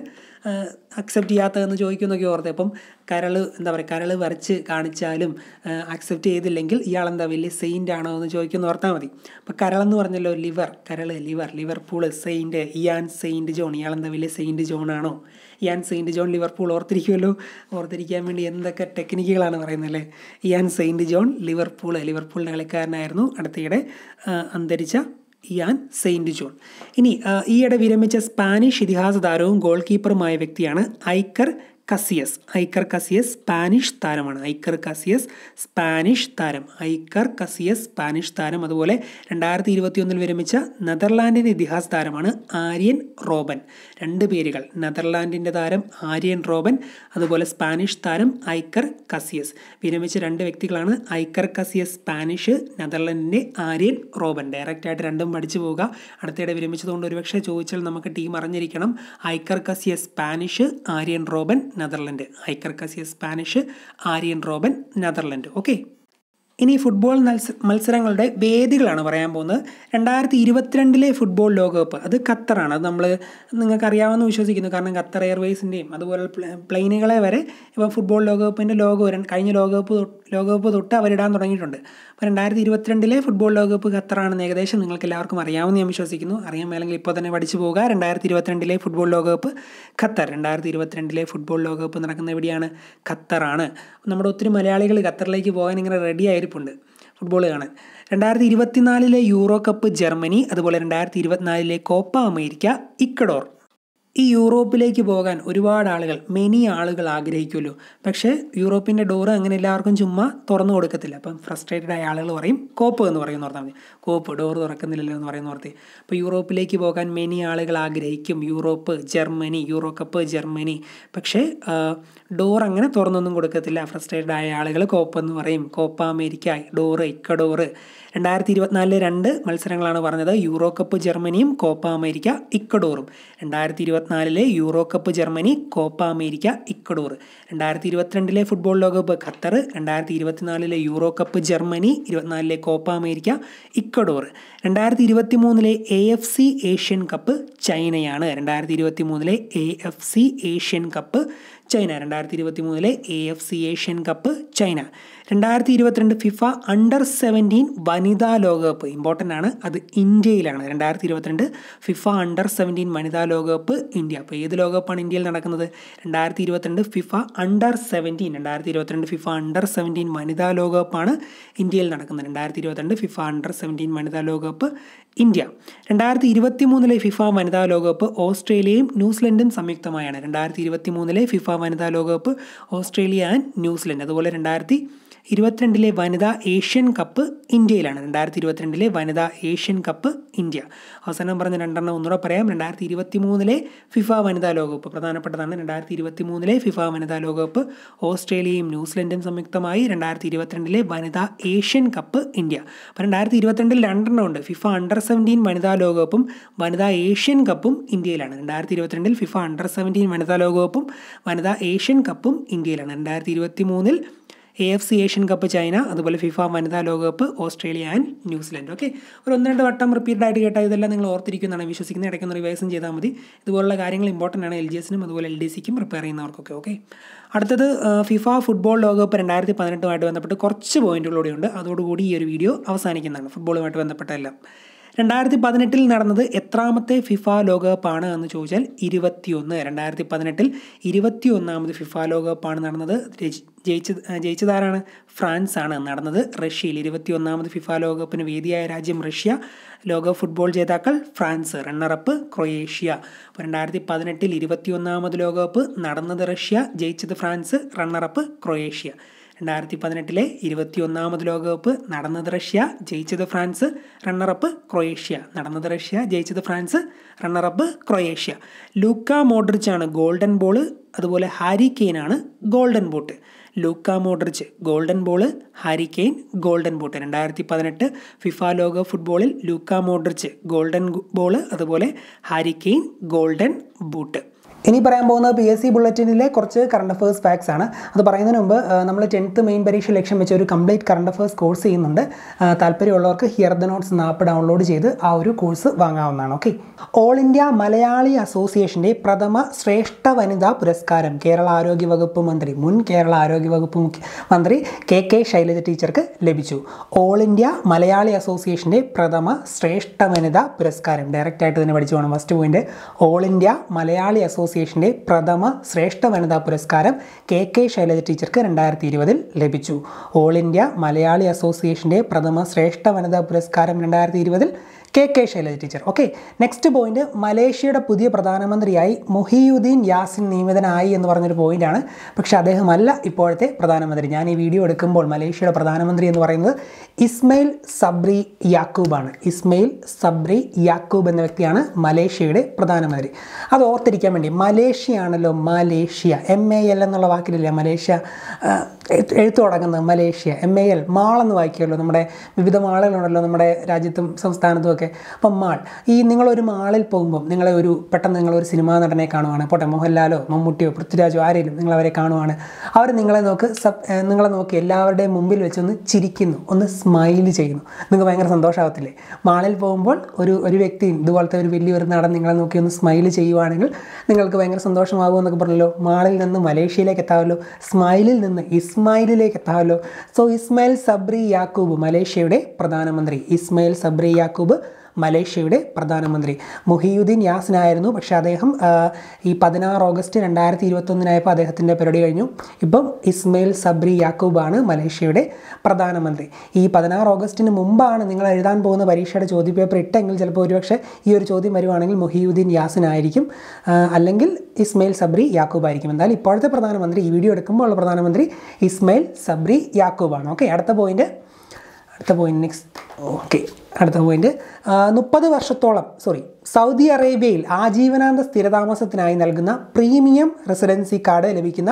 A: അക്സെപ്റ്റ് ചെയ്യാത്തതെന്ന് ചോദിക്കുന്നൊക്കെ ഓർത്ത് അപ്പം കരൾ എന്താ പറയുക കരൾ വരച്ച് കാണിച്ചാലും അക്സെപ്റ്റ് ചെയ്തില്ലെങ്കിൽ ഇയാളെന്താ വലിയ സെയിൻ്റ് ആണോ എന്ന് ചോദിക്കുമെന്ന് ഓർത്താൽ മതി അപ്പോൾ കരളെന്ന് പറഞ്ഞല്ലോ ലിവർ കരൾ Liverpool Saint Ian Saint John ഇയാളെന്താ വലിയ സെയിൻ്റ് ജോൺ ആണോ ഇയാൻ സെയിൻറ്റ് ജോൺ ലിവർപൂൾ ഓർത്തിരിക്കുമല്ലോ ഓർത്തിരിക്കാൻ വേണ്ടി എന്തൊക്കെ ടെക്നിക്കുകളാണ് പറയുന്നത് അല്ലേ ഇയാൻ സെയിൻറ്റ് ജോൺ ലിവർപൂൾ ലിവർപൂളിൻ്റെ കളിക്കാരനായിരുന്നു അടുത്തയിടെ അന്തരിച്ച ഇയാൻ സെയിൻറ്റ് ജോൺ ഇനി ഈയിടെ വിരമിച്ച സ്പാനിഷ് ഇതിഹാസ താരവും ഗോൾ കീപ്പറുമായ വ്യക്തിയാണ് Iker Casillas Iker Casillas Spanish താരമാണ് ഐക്കർ കസിയസ് സ്പാനിഷ് താരം ഐക്കർ കസിയസ് സ്പാനിഷ് താരം അതുപോലെ രണ്ടായിരത്തി ഒന്നിൽ വിരമിച്ച നെതർലാൻഡിൻ്റെ ഇതിഹാസ താരമാണ് ആര്യൻ റോബൻ രണ്ട് പേരുകൾ നെതർലാൻഡിൻ്റെ താരം ആര്യൻ റോബൻ അതുപോലെ സ്പാനിഷ് താരം ഐക്കർ കസിയസ് വിരമിച്ച രണ്ട് വ്യക്തികളാണ് ഐക്കർ കസിയസ് സ്പാനിഷ് നെതർലാൻഡിൻ്റെ ആര്യൻ റോബൻ ഡയറക്റ്റായിട്ട് രണ്ടും പഠിച്ചു പോവുക അടുത്തിടെ വിരമിച്ചതുകൊണ്ട് ഒരുപക്ഷെ ചോദിച്ചാൽ നമുക്ക് ടീം അറിഞ്ഞിരിക്കണം Iker Casillas Spanish Arjen Robben Netherland Iker Casillas Spanish Arjen Robben Netherland okay ഇനി ഫുട്ബോൾ മത്സരങ്ങളുടെ വേദികളാണ് പറയാൻ പോകുന്നത് രണ്ടായിരത്തി ഇരുപത്തിരണ്ടിലെ ഫുട്ബോൾ ലോകകപ്പ് അത് ഖത്തറാണ് അത് നമ്മൾ നിങ്ങൾക്കറിയാമെന്ന് വിശ്വസിക്കുന്നു കാരണം ഖത്തർ എയർവേസിൻ്റെയും അതുപോലെ പ്ലെയിനുകളെ വരെ ഇപ്പോൾ ഫുട്ബോൾ ലോകകപ്പിൻ്റെ ലോഗോ കഴിഞ്ഞ ലോകകപ്പ് ലോകകപ്പ് തൊട്ട് അവരിടാൻ തുടങ്ങിയിട്ടുണ്ട് അപ്പോൾ രണ്ടായിരത്തി ഇരുപത്തിരണ്ടിലെ ഫുട്ബോൾ ലോകകപ്പ് ഖത്തറാണെന്ന് ഏകദേശം നിങ്ങൾക്ക് എല്ലാവർക്കും അറിയാമെന്ന് ഞാൻ വിശ്വസിക്കുന്നു അറിയാൻ മേലെങ്കിൽ ഇപ്പോൾ തന്നെ പഠിച്ചു പോകുക രണ്ടായിരത്തി ഇരുപത്തിരണ്ടിലെ ഫുട്ബോൾ ലോകകപ്പ് ഖത്തർ രണ്ടായിരത്തി ഇരുപത്തിരണ്ടിലെ ഫുട്ബോൾ ലോകകപ്പ് നടക്കുന്ന എവിടെയാണ് ഖത്തറാണ് നമ്മുടെ ഒത്തിരി മലയാളികൾ ഖത്തറിലേക്ക് പോകാൻ ഇങ്ങനെ റെഡി ആയിരിപ്പുണ്ട് ഫുട്ബോൾ കാണാൻ രണ്ടായിരത്തി ഇരുപത്തിനാലിലെ യൂറോ കപ്പ് ജർമ്മനി അതുപോലെ രണ്ടായിരത്തി ഇരുപത്തിനാലിലെ കോപ്പ അമേരിക്ക ഇക്കഡോർ ഈ യൂറോപ്പിലേക്ക് പോകാൻ ഒരുപാട് ആളുകൾ മെനി ആളുകൾ ആഗ്രഹിക്കുമല്ലോ പക്ഷേ യൂറോപ്പിൻ്റെ ഡോറ് അങ്ങനെ എല്ലാവർക്കും ചുമ്മാ തുറന്നു കൊടുക്കത്തില്ല അപ്പം ഫ്രസ്ട്രേറ്റഡ് ആയ ആളുകൾ പറയും കോപ്പ് എന്ന് പറയുന്ന ഓർത്താൽ മതി കോപ്പ് ഡോർ തുറക്കുന്നില്ലല്ലോ എന്ന് പറയുന്ന ഓർത്തി അപ്പോൾ യൂറോപ്പിലേക്ക് പോകാൻ മെനി ആളുകൾ ആഗ്രഹിക്കും Europe Germany euro cup Germany പക്ഷേ ഡോർ അങ്ങനെ തുറന്നൊന്നും കൊടുക്കത്തില്ല ഫ്രസ്ട്രേറ്റഡ് ആയ ആളുകൾ കോപ്പ് എന്ന് പറയും കോപ്പ അമേരിക്ക ഡോറ് ഇക്ക ഡോറ് രണ്ടായിരത്തി ഇരുപത്തിനാലിലെ രണ്ട് മത്സരങ്ങളാണ് പറഞ്ഞത് യൂറോ കപ്പ് ജർമ്മനിയും കോപ്പ അമേരിക്ക ഇക്കഡോറും രണ്ടായിരത്തി ഇരുപത്തിനാലിലെ euro cup Germany Copa America Ecuador രണ്ടായിരത്തി ഇരുപത്തിരണ്ടിലെ ഫുട്ബോൾ ലോകകപ്പ് ഖത്തർ രണ്ടായിരത്തി ഇരുപത്തിനാലിലെ യൂറോ കപ്പ് ജർമ്മനി ഇരുപത്തിനാലിലെ കോപ്പ അമേരിക്ക ഇക്കഡോർ രണ്ടായിരത്തി ഇരുപത്തി മൂന്നിലെ A F C Asian cup ചൈനയാണ് രണ്ടായിരത്തി ഇരുപത്തി മൂന്നിലെ A F C Asian cup China രണ്ടായിരത്തി ഇരുപത്തി മൂന്നിലെ A F C Asian cup China രണ്ടായിരത്തി ഇരുപത്തിരണ്ട് ഫിഫ അണ്ടർ സെവൻറ്റീൻ വനിതാ ലോകകപ്പ് ഇമ്പോർട്ടൻ്റ് ആണ് അത് ഇന്ത്യയിലാണ് രണ്ടായിരത്തി ഇരുപത്തിരണ്ട് ഫിഫ അണ്ടർ സെവൻറ്റീൻ വനിതാ ലോകകപ്പ് ഇന്ത്യ അപ്പോൾ ഏത് ലോകകപ്പാണ് ഇന്ത്യയിൽ നടക്കുന്നത് രണ്ടായിരത്തി ഇരുപത്തിരണ്ട് ഫിഫ അണ്ടർ സെവൻറ്റീൻ രണ്ടായിരത്തി ഇരുപത്തിരണ്ട് ഫിഫ അണ്ടർ സെവൻറ്റീൻ വനിതാ ലോകകപ്പാണ് ഇന്ത്യയിൽ നടക്കുന്നത് രണ്ടായിരത്തി ഇരുപത്തിരണ്ട് ഫിഫ അണ്ടർ സെവൻറ്റീൻ വനിതാ ലോകകപ്പ് ഇന്ത്യ രണ്ടായിരത്തി ഇരുപത്തി മൂന്നിലെ ഫിഫ വനിതാ ലോകകപ്പ് ഓസ്ട്രേലിയയും ന്യൂസിലൻഡും സംയുക്തമായാണ് രണ്ടായിരത്തി ഇരുപത്തി മൂന്നിലെ ഫിഫ വനിതാ ലോകകപ്പ് ഓസ്ട്രേലിയ ആൻഡ് ന്യൂസിലൻഡ് അതുപോലെ രണ്ടായിരത്തി ഇരുപത്തിരണ്ടിലെ വനിതാ ഏഷ്യൻ കപ്പ് ഇന്ത്യയിലാണ് രണ്ടായിരത്തി ഇരുപത്തിരണ്ടിലെ വനിതാ ഏഷ്യൻ കപ്പ് ഇന്ത്യ അവസാനം പറഞ്ഞ രണ്ടെണ്ണം ഒന്നുകൂടെ പറയാം രണ്ടായിരത്തി ഇരുപത്തി മൂന്നിലെ ഫിഫ വനിതാ ലോകകപ്പ് പ്രധാനപ്പെട്ടതാണ് രണ്ടായിരത്തി ഇരുപത്തി മൂന്നിലെ ഫിഫ വനിതാ ലോകകപ്പ് ഓസ്ട്രേലിയയും ന്യൂസിലൻഡും സംയുക്തമായി രണ്ടായിരത്തി ഇരുപത്തിരണ്ടിലെ വനിതാ ഏഷ്യൻ കപ്പ് ഇന്ത്യ അപ്പോൾ രണ്ടായിരത്തി ഇരുപത്തിരണ്ടിൽ രണ്ടെണ്ണം ഉണ്ട് ഫിഫ അണ്ടർ സെവൻറ്റീൻ വനിതാ ലോകകപ്പും വനിതാ ഏഷ്യൻ കപ്പും ഇന്ത്യയിലാണ് രണ്ടായിരത്തി ഇരുപത്തിരണ്ടിൽ ഫിഫ അണ്ടർ സെവൻറ്റീൻ വനിതാ ലോകകപ്പും വനിതാ ഏഷ്യൻ കപ്പും ഇന്ത്യയിലാണ് രണ്ടായിരത്തി ഇരുപത്തി മൂന്നിൽ A F C Asian cup China അതുപോലെ ഫിഫ വനിതാ ലോകകപ്പ് ഓസ്ട്രേലിയ ആൻഡ് ന്യൂസിലാൻഡ് ഓക്കെ ഒരു ഒന്ന് രണ്ട് വട്ടം റിപ്പീറ്റഡ് ആയിട്ട് കേട്ടാൽ ഇതെല്ലാം നിങ്ങൾ ഓർത്തിരിക്കുന്നതാണ് വിശ്വസിക്കുന്ന ഇടയ്ക്കൊന്ന് റിവൈസും ചെയ്താൽ മതി ഇതുപോലുള്ള കാര്യങ്ങൾ ഇമ്പോർട്ടൻ്റ് ആണ് എൽ ജി എസിനും അതുപോലെ എൽ ഡി സിക്കും പ്രിപ്പയർ ചെയ്യുന്നവർക്കൊക്കെ ഓക്കെ അടുത്തത് ഫിഫ ഫുട്ബോൾ ലോകകപ്പ് രണ്ടായിരത്തി പതിനെട്ടുമായിട്ട് ബന്ധപ്പെട്ട് കുറച്ച് പോയിൻറ്റുകളൂടെ ഉണ്ട് അതോടുകൂടി ഈ ഒരു വീഡിയോ അവസാനിക്കുന്നതാണ് ഫുട്ബോളുമായിട്ട് ബന്ധപ്പെട്ട എല്ലാം രണ്ടായിരത്തി പതിനെട്ടിൽ നടന്നത് എത്രാമത്തെ ഫിഫ ലോകകപ്പാണ് എന്ന് ചോദിച്ചാൽ ഇരുപത്തിയൊന്ന് രണ്ടായിരത്തി പതിനെട്ടിൽ ഇരുപത്തി ഒന്നാമത് ഫിഫ ലോകകപ്പാണ് നടന്നത് ജയിച്ച ജയിച്ചതാരാണ് ഫ്രാൻസ് ആണ് നടന്നത് റഷ്യയിൽ ഇരുപത്തി ഒന്നാമത് ഫിഫ ലോകകപ്പിന് വേദിയായ രാജ്യം റഷ്യ ലോക ഫുട്ബോൾ ജേതാക്കൾ ഫ്രാൻസ് റണ്ണറപ്പ് ക്രൊയേഷ്യ അപ്പോൾ രണ്ടായിരത്തി പതിനെട്ടിൽ ഇരുപത്തിയൊന്നാമത് ലോകകപ്പ് നടന്നത് റഷ്യ ജയിച്ചത് ഫ്രാൻസ് റണ്ണറപ്പ് ക്രൊയേഷ്യ രണ്ടായിരത്തി പതിനെട്ടിലെ ഇരുപത്തിയൊന്നാമത് ലോകകപ്പ് നടന്നത് റഷ്യ ജയിച്ചത് ഫ്രാൻസ് റണ്ണറപ്പ് ക്രൊയേഷ്യ നടന്നത് റഷ്യ ജയിച്ചത് France runner up Croatia Luka Modric ആണ് ഗോൾഡൻ ബോൾ അതുപോലെ ഹാരി ആണ് golden boot Luka Modric golden ball Harry Kane golden boot രണ്ടായിരത്തി പതിനെട്ട് ഫിഫ ലോക ഫുട്ബോളിൽ ലൂക്ക മോഡ്രിച്ച് ഗോൾഡൻ ബോൾ അതുപോലെ ഹാരി കെയ്ൻ ഗോൾഡൻ ബൂട്ട് ഇനി പറയാൻ പോകുന്നത് പി എസ് സി ബുള്ളറ്റിനിലെ കുറച്ച് കറണ്ട് അഫേഴ്സ് ഫാക്ട്സ് ആണ് അത് പറയുന്നതിന് മുമ്പ് നമ്മൾ ടെൻത്ത് മെയിൻ പരീക്ഷ ലക്ഷ്യം വെച്ച് ഒരു കംപ്ലീറ്റ് കറണ്ട് അഫേഴ്സ് കോഴ്സ് ചെയ്യുന്നുണ്ട് താല്പര്യമുള്ളവർക്ക് ഹിയർ ദ നോട്ട്സ് എന്ന ആപ്പ് ഡൗൺലോഡ് ചെയ്ത് ആ ഒരു കോഴ്സ് വാങ്ങാവുന്നതാണ് ഓക്കെ ഓൾ ഇന്ത്യ മലയാളി അസോസിയേഷൻ്റെ പ്രഥമ ശ്രേഷ്ഠ വനിതാ പുരസ്കാരം കേരള ആരോഗ്യ വകുപ്പ് മന്ത്രി മുൻ കേരള ആരോഗ്യ വകുപ്പ് മന്ത്രി കെ കെ ശൈലജ ടീച്ചർക്ക് ലഭിച്ചു ഓൾ ഇന്ത്യ മലയാളി അസോസിയേഷൻ്റെ പ്രഥമ ശ്രേഷ്ഠ വനിതാ പുരസ്കാരം ഡയറക്റ്റായിട്ട് തന്നെ പഠിച്ചു പോകണം first point all India Malayali association അസോസിയേഷൻ്റെ പ്രഥമ ശ്രേഷ്ഠ വനിതാ പുരസ്കാരം കെ കെ ശൈലജ ടീച്ചർക്ക് രണ്ടായിരത്തി ഇരുപതിൽ ലഭിച്ചു ഓൾ ഇന്ത്യ മലയാളി അസോസിയേഷൻ്റെ പ്രഥമ ശ്രേഷ്ഠ വനിതാ പുരസ്കാരം രണ്ടായിരത്തി ഇരുപതിൽ K K Shailaja teacher okay next point മലേഷ്യയുടെ പുതിയ പ്രധാനമന്ത്രിയായി മൊഹിയുദ്ദീൻ യാസിൻ നിയമിതനായി എന്ന് പറഞ്ഞൊരു പോയിന്റാണ് പക്ഷേ അദ്ദേഹമല്ല ഇപ്പോഴത്തെ പ്രധാനമന്ത്രി ഞാൻ ഈ വീഡിയോ എടുക്കുമ്പോൾ മലേഷ്യയുടെ പ്രധാനമന്ത്രി എന്ന് പറയുന്നത് ഇസ്മയിൽ സബ്രി യാക്കൂബാണ് ഇസ്മയിൽ സബ്രി യാക്കൂബ് എന്ന വ്യക്തിയാണ് മലേഷ്യയുടെ പ്രധാനമന്ത്രി അത് ഓർത്തിരിക്കാൻ വേണ്ടി മലേഷ്യ ആണല്ലോ മലേഷ്യ എം എ എൽ എന്നുള്ള വാക്കിലില്ല മലേഷ്യ എഴുത്തു തുടങ്ങുന്നത് മലേഷ്യ എം എ എൽ മാളെന്ന് വായിക്കുമല്ലോ നമ്മുടെ വിവിധ മാളുകളുണ്ടല്ലോ നമ്മുടെ രാജ്യത്തും സംസ്ഥാനത്തും ഒക്കെ അപ്പം മാൾ ഈ നിങ്ങളൊരു മാളിൽ പോകുമ്പോൾ നിങ്ങളെ ഒരു പെട്ടെന്ന് നിങ്ങളൊരു സിനിമാ നടനെ കാണുവാണ് പോട്ടെ മോഹൻലാലോ മമ്മൂട്ടിയോ പൃഥ്വിരാജോ ആരെയും നിങ്ങളവരെ കാണുവാണ് അവർ നിങ്ങളെ നോക്ക് സബ് നിങ്ങളെ നോക്കി എല്ലാവരുടെയും മുമ്പിൽ വെച്ചൊന്ന് ചിരിക്കുന്നു ഒന്ന് സ്മൈൽ ചെയ്യുന്നു നിങ്ങൾക്ക് ഭയങ്കര സന്തോഷമാകത്തില്ലേ മാളിൽ പോകുമ്പോൾ ഒരു ഒരു വ്യക്തിയും ഇതുപോലത്തെ ഒരു വലിയൊരു നടൻ നിങ്ങളെ നോക്കി ഒന്ന് സ്മൈൽ ചെയ്യുവാണെങ്കിൽ നിങ്ങൾക്ക് ഭയങ്കര സന്തോഷമാകുമെന്നൊക്കെ പറഞ്ഞല്ലോ മാളിൽ നിന്ന് മലേഷ്യയിലേക്ക് എത്താമല്ലോ സ്മൈലിൽ നിന്ന് ഈ ഇസ്മായിലിലേക്ക് എത്താമല്ലോ സോ ഇസ്മായിൽ സബ്രി യാക്കൂബ് മലേഷ്യയുടെ പ്രധാനമന്ത്രി ഇസ്മായിൽ സബ്രി യാക്കൂബ് മലേഷ്യയുടെ പ്രധാനമന്ത്രി മുഹിയുദ്ദീൻ യാസിനായിരുന്നു പക്ഷേ അദ്ദേഹം ഈ പതിനാറ് ഓഗസ്റ്റ് രണ്ടായിരത്തി ഇരുപത്തൊന്നിനായപ്പോൾ അദ്ദേഹത്തിൻ്റെ പരിപാടി കഴിഞ്ഞു ഇപ്പം ഇസ്മയിൽ സബ്രി യാക്കൂബാണ് മലേഷ്യയുടെ പ്രധാനമന്ത്രി ഈ പതിനാറ് ഓഗസ്റ്റിന് മുമ്പാണ് നിങ്ങൾ എഴുതാൻ പോകുന്ന പരീക്ഷയുടെ ചോദ്യപേപ്പർ ഇട്ടെങ്കിൽ ചിലപ്പോൾ ഒരുപക്ഷെ ഈ ഒരു ചോദ്യം വരുവാണെങ്കിൽ മുഹിയുദ്ദീൻ യാസിനായിരിക്കും അല്ലെങ്കിൽ ഇസ്മയിൽ സബ്രി യാക്കൂബായിരിക്കും എന്തായാലും ഇപ്പോഴത്തെ പ്രധാനമന്ത്രി ഈ വീഡിയോ എടുക്കുമ്പോൾ ഉള്ള പ്രധാനമന്ത്രി ഇസ്മയിൽ സബ്രി യാക്കൂബാണ് ഓക്കെ അടുത്ത പോയിൻ്റ് അടുത്ത പോയിൻ്റ് നെക്സ്റ്റ് ഓക്കെ അടുത്ത പോയിന്റ് മുപ്പത് വർഷത്തോളം സോറി സൗദി അറേബ്യയിൽ ആജീവനാന്ത സ്ഥിരതാമസത്തിനായി നൽകുന്ന പ്രീമിയം റെസിഡൻസി കാർഡ് ലഭിക്കുന്ന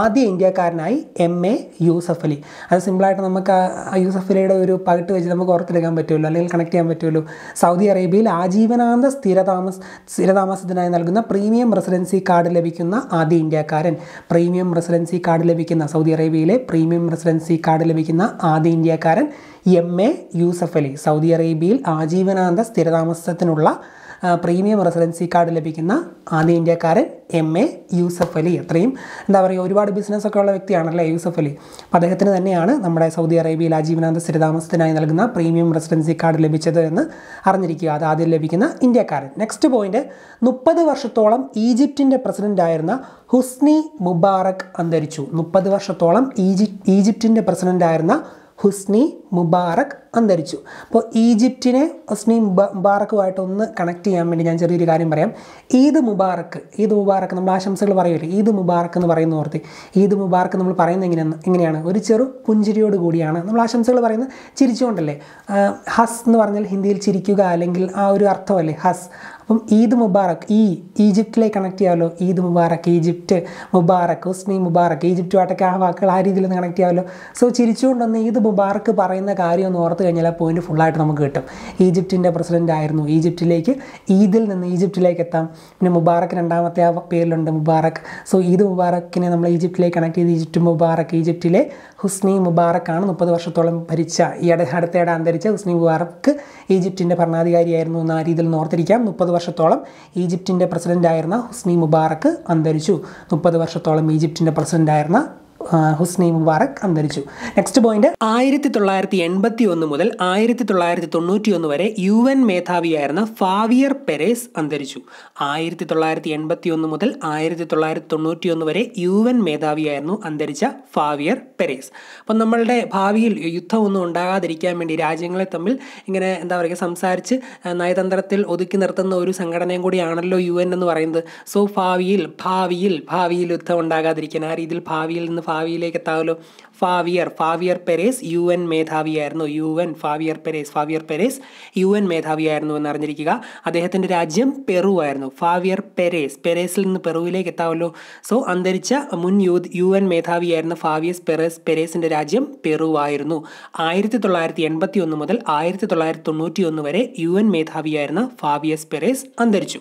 A: ആദ്യ ഇന്ത്യക്കാരനായി എം എ യൂസഫ് അലി അത് സിമ്പിളായിട്ട് നമുക്ക് ആ യൂസഫ് അലിയുടെ ഒരു പകിട്ട് വെച്ച് നമുക്ക് ഓർത്തെടുക്കാൻ പറ്റുമല്ലോ അല്ലെങ്കിൽ കണക്ട് ചെയ്യാൻ പറ്റുമല്ലോ സൗദി അറേബ്യയിൽ ആജീവനാന്ത സ്ഥിരതാമസ സ്ഥിരതാമസത്തിനായി നൽകുന്ന പ്രീമിയം റെസിഡൻസി കാർഡ് ലഭിക്കുന്ന ആദ്യ ഇന്ത്യക്കാരൻ പ്രീമിയം റെസിഡൻസി കാർഡ് ലഭിക്കുന്ന സൗദി അറേബ്യയിലെ പ്രീമിയം റെസിഡൻസി കാർഡ് ലഭിക്കുന്ന ആദ്യ ഇന്ത്യക്കാരൻ M A Yusuf Ali Saudi അറേബ്യയിൽ ആജീവനാന്ത സ്ഥിരതാമസത്തിനുള്ള പ്രീമിയം റെസിഡൻസി കാർഡ് ലഭിക്കുന്ന ആദ്യ ഇന്ത്യക്കാരൻ എം എ യൂസഫ് അലി അത്രയും എന്താ പറയുക ഒരുപാട് ബിസിനസ്സൊക്കെ ഉള്ള വ്യക്തിയാണല്ലേ യൂസഫ് അലി അപ്പോൾ അദ്ദേഹത്തിന് തന്നെയാണ് നമ്മുടെ സൗദി അറേബ്യയിൽ ആജീവനാന്ത സ്ഥിരതാമസത്തിനായി നൽകുന്ന പ്രീമിയം റെസിഡൻസി കാർഡ് ലഭിച്ചത് എന്ന് അറിഞ്ഞിരിക്കുക അത് ആദ്യം ലഭിക്കുന്ന ഇന്ത്യക്കാരൻ നെക്സ്റ്റ് പോയിന്റ് മുപ്പത് വർഷത്തോളം ഈജിപ്തിൻ്റെ പ്രസിഡൻ്റായിരുന്ന ഹുസ്നി മുബാറക് അന്തരിച്ചു മുപ്പത് വർഷത്തോളം ഈജിപ്ത് ഈജിപ്തിൻ്റെ പ്രസിഡൻ്റായിരുന്ന ഹുസ്നി മുബാറക് അന്തരിച്ചു അപ്പോൾ ഈജിപ്റ്റിനെ ഹുസ്നി മുബാറക്കുമായിട്ട് ഒന്ന് കണക്ട് ചെയ്യാൻ വേണ്ടി ഞാൻ ചെറിയൊരു കാര്യം പറയാം ഈദ് മുബാറക്ക് ഈദ് മുബാറക്ക് നമ്മൾ ആശംസകൾ പറയുമല്ലോ ഈദ് മുബാറക്ക് എന്ന് പറയുന്ന ഓർത്തി ഈദ് മുബാറക്ക് നമ്മൾ പറയുന്നത് എങ്ങനെയാണ് എങ്ങനെയാണ് ഒരു ചെറു പുഞ്ചിരിയോട് കൂടിയാണ് നമ്മൾ ആശംസകൾ പറയുന്നത് ചിരിച്ചുകൊണ്ടല്ലേ ഹസ് എന്ന് പറഞ്ഞാൽ ഹിന്ദിയിൽ ചിരിക്കുക അല്ലെങ്കിൽ ആ ഒരു അർത്ഥമല്ലേ ഹസ് അപ്പം ഈദ് മുബാറക് ഈ ഈജിപ്തിലേക്ക് കണക്ട് ചെയ്യാമല്ലോ Eid Mubarak Egypt Mubarak Hosni Mubarak ഈജിപ്റ്റുമായിട്ടൊക്കെ ആ വാക്കുകൾ ആ രീതിയിൽ ഒന്ന് കണക്ട് ചെയ്യാമല്ലോ സോ ചിരിച്ചുകൊണ്ടൊന്ന് ഈദ് മുബാറക് പറയുന്ന കാര്യം ഒന്ന് ഓർത്ത് കഴിഞ്ഞാൽ ആ പോയിന്റ് ഫുള്ളായിട്ട് നമുക്ക് കിട്ടും ഈജിപ്റ്റിൻ്റെ പ്രസിഡൻ്റ് ആയിരുന്നു ഈജിപ്റ്റിലേക്ക് ഈദിൽ നിന്ന് ഈജിപ്റ്റിലേക്ക് എത്താം പിന്നെ മുബാറക്ക് രണ്ടാമത്തെ ആ പേരിലുണ്ട് മുബാറക് സോ ഈദ് മുബാറക്കിനെ നമ്മൾ ഈജിപ്റ്റിലേക്ക് കണക്ട് ചെയ്ത് ഈജിപ്റ്റ് മുബാറക് ഈജിപ്റ്റിലെ ഹുസ്നി മുബാറക്കാണ് മുപ്പത് വർഷത്തോളം ഭരിച്ച ഈ അടുത്തിടെ അന്തരിച്ച ഹുസ്നി മുബാറക്ക് ഈജിപ്റ്റിൻ്റെ ഭരണാധികാരിയായിരുന്നു എന്ന രീതിയിൽ ഓർത്തിരിക്കാം മുപ്പത് വർഷത്തോളം ഈജിപ്തിൻ്റെ പ്രസിഡൻ്റായിരുന്ന ഹുസ്നി മുബാറക്ക് അന്തരിച്ചു മുപ്പത് വർഷത്തോളം ഈജിപ്തിൻ്റെ പ്രസിഡൻ്റായിരുന്ന ഹുസ്നി മുബാറക് അന്തരിച്ചു നെക്സ്റ്റ് പോയിന്റ് ആയിരത്തി തൊള്ളായിരത്തി എൺപത്തി ഒന്ന് മുതൽ ആയിരത്തി തൊള്ളായിരത്തി തൊണ്ണൂറ്റി ഒന്ന് വരെ യു എൻ മേധാവിയായിരുന്ന ഫാവിയർ പെരേസ് അന്തരിച്ചു ആയിരത്തി തൊള്ളായിരത്തി എൺപത്തി ഒന്ന് മുതൽ ആയിരത്തി തൊള്ളായിരത്തി തൊണ്ണൂറ്റി ഒന്ന് വരെ യു എൻ മേധാവിയായിരുന്നു അന്തരിച്ച ഫാവിയർ പെരേസ് അപ്പം നമ്മളുടെ ഭാവിയിൽ യുദ്ധമൊന്നും ഉണ്ടാകാതിരിക്കാൻ വേണ്ടി രാജ്യങ്ങളെ തമ്മിൽ ഇങ്ങനെ എന്താ പറയുക സംസാരിച്ച് നയതന്ത്രത്തിൽ ഒതുക്കി നിർത്തുന്ന ഒരു സംഘടനയും കൂടിയാണല്ലോ യു എൻ എന്ന് പറയുന്നത് സോ ഭാവിയിൽ ഭാവിയിൽ ഭാവിയിൽ യുദ്ധം ഉണ്ടാകാതിരിക്കാൻ ആ രീതിയിൽ ഭാവിയിൽ നിന്ന് ഭാവിയിലേക്ക് എത്താമല്ലോ Javier Javier Perez U N മേധാവിയായിരുന്നു U N Javier Perez Javier Perez U N മേധാവിയായിരുന്നു എന്ന് അറിഞ്ഞിരിക്കുക അദ്ദേഹത്തിൻ്റെ രാജ്യം പെറു ആയിരുന്നു ഫാവിയർ പെരേസ് പെരേസിൽ നിന്ന് പെറുവിലേക്ക് എത്താമല്ലോ സോ അന്തരിച്ച മുൻ യു യു എൻ മേധാവിയായിരുന്ന ഫാവിയസ് പെറേസ് പെരേസിൻ്റെ രാജ്യം പെറു ആയിരുന്നു ആയിരത്തി തൊള്ളായിരത്തി എൺപത്തി ഒന്ന് മുതൽ ആയിരത്തി തൊള്ളായിരത്തി തൊണ്ണൂറ്റി ഒന്ന് വരെ യു എൻ മേധാവിയായിരുന്ന ഫാവിയസ് പെരേസ് അന്തരിച്ചു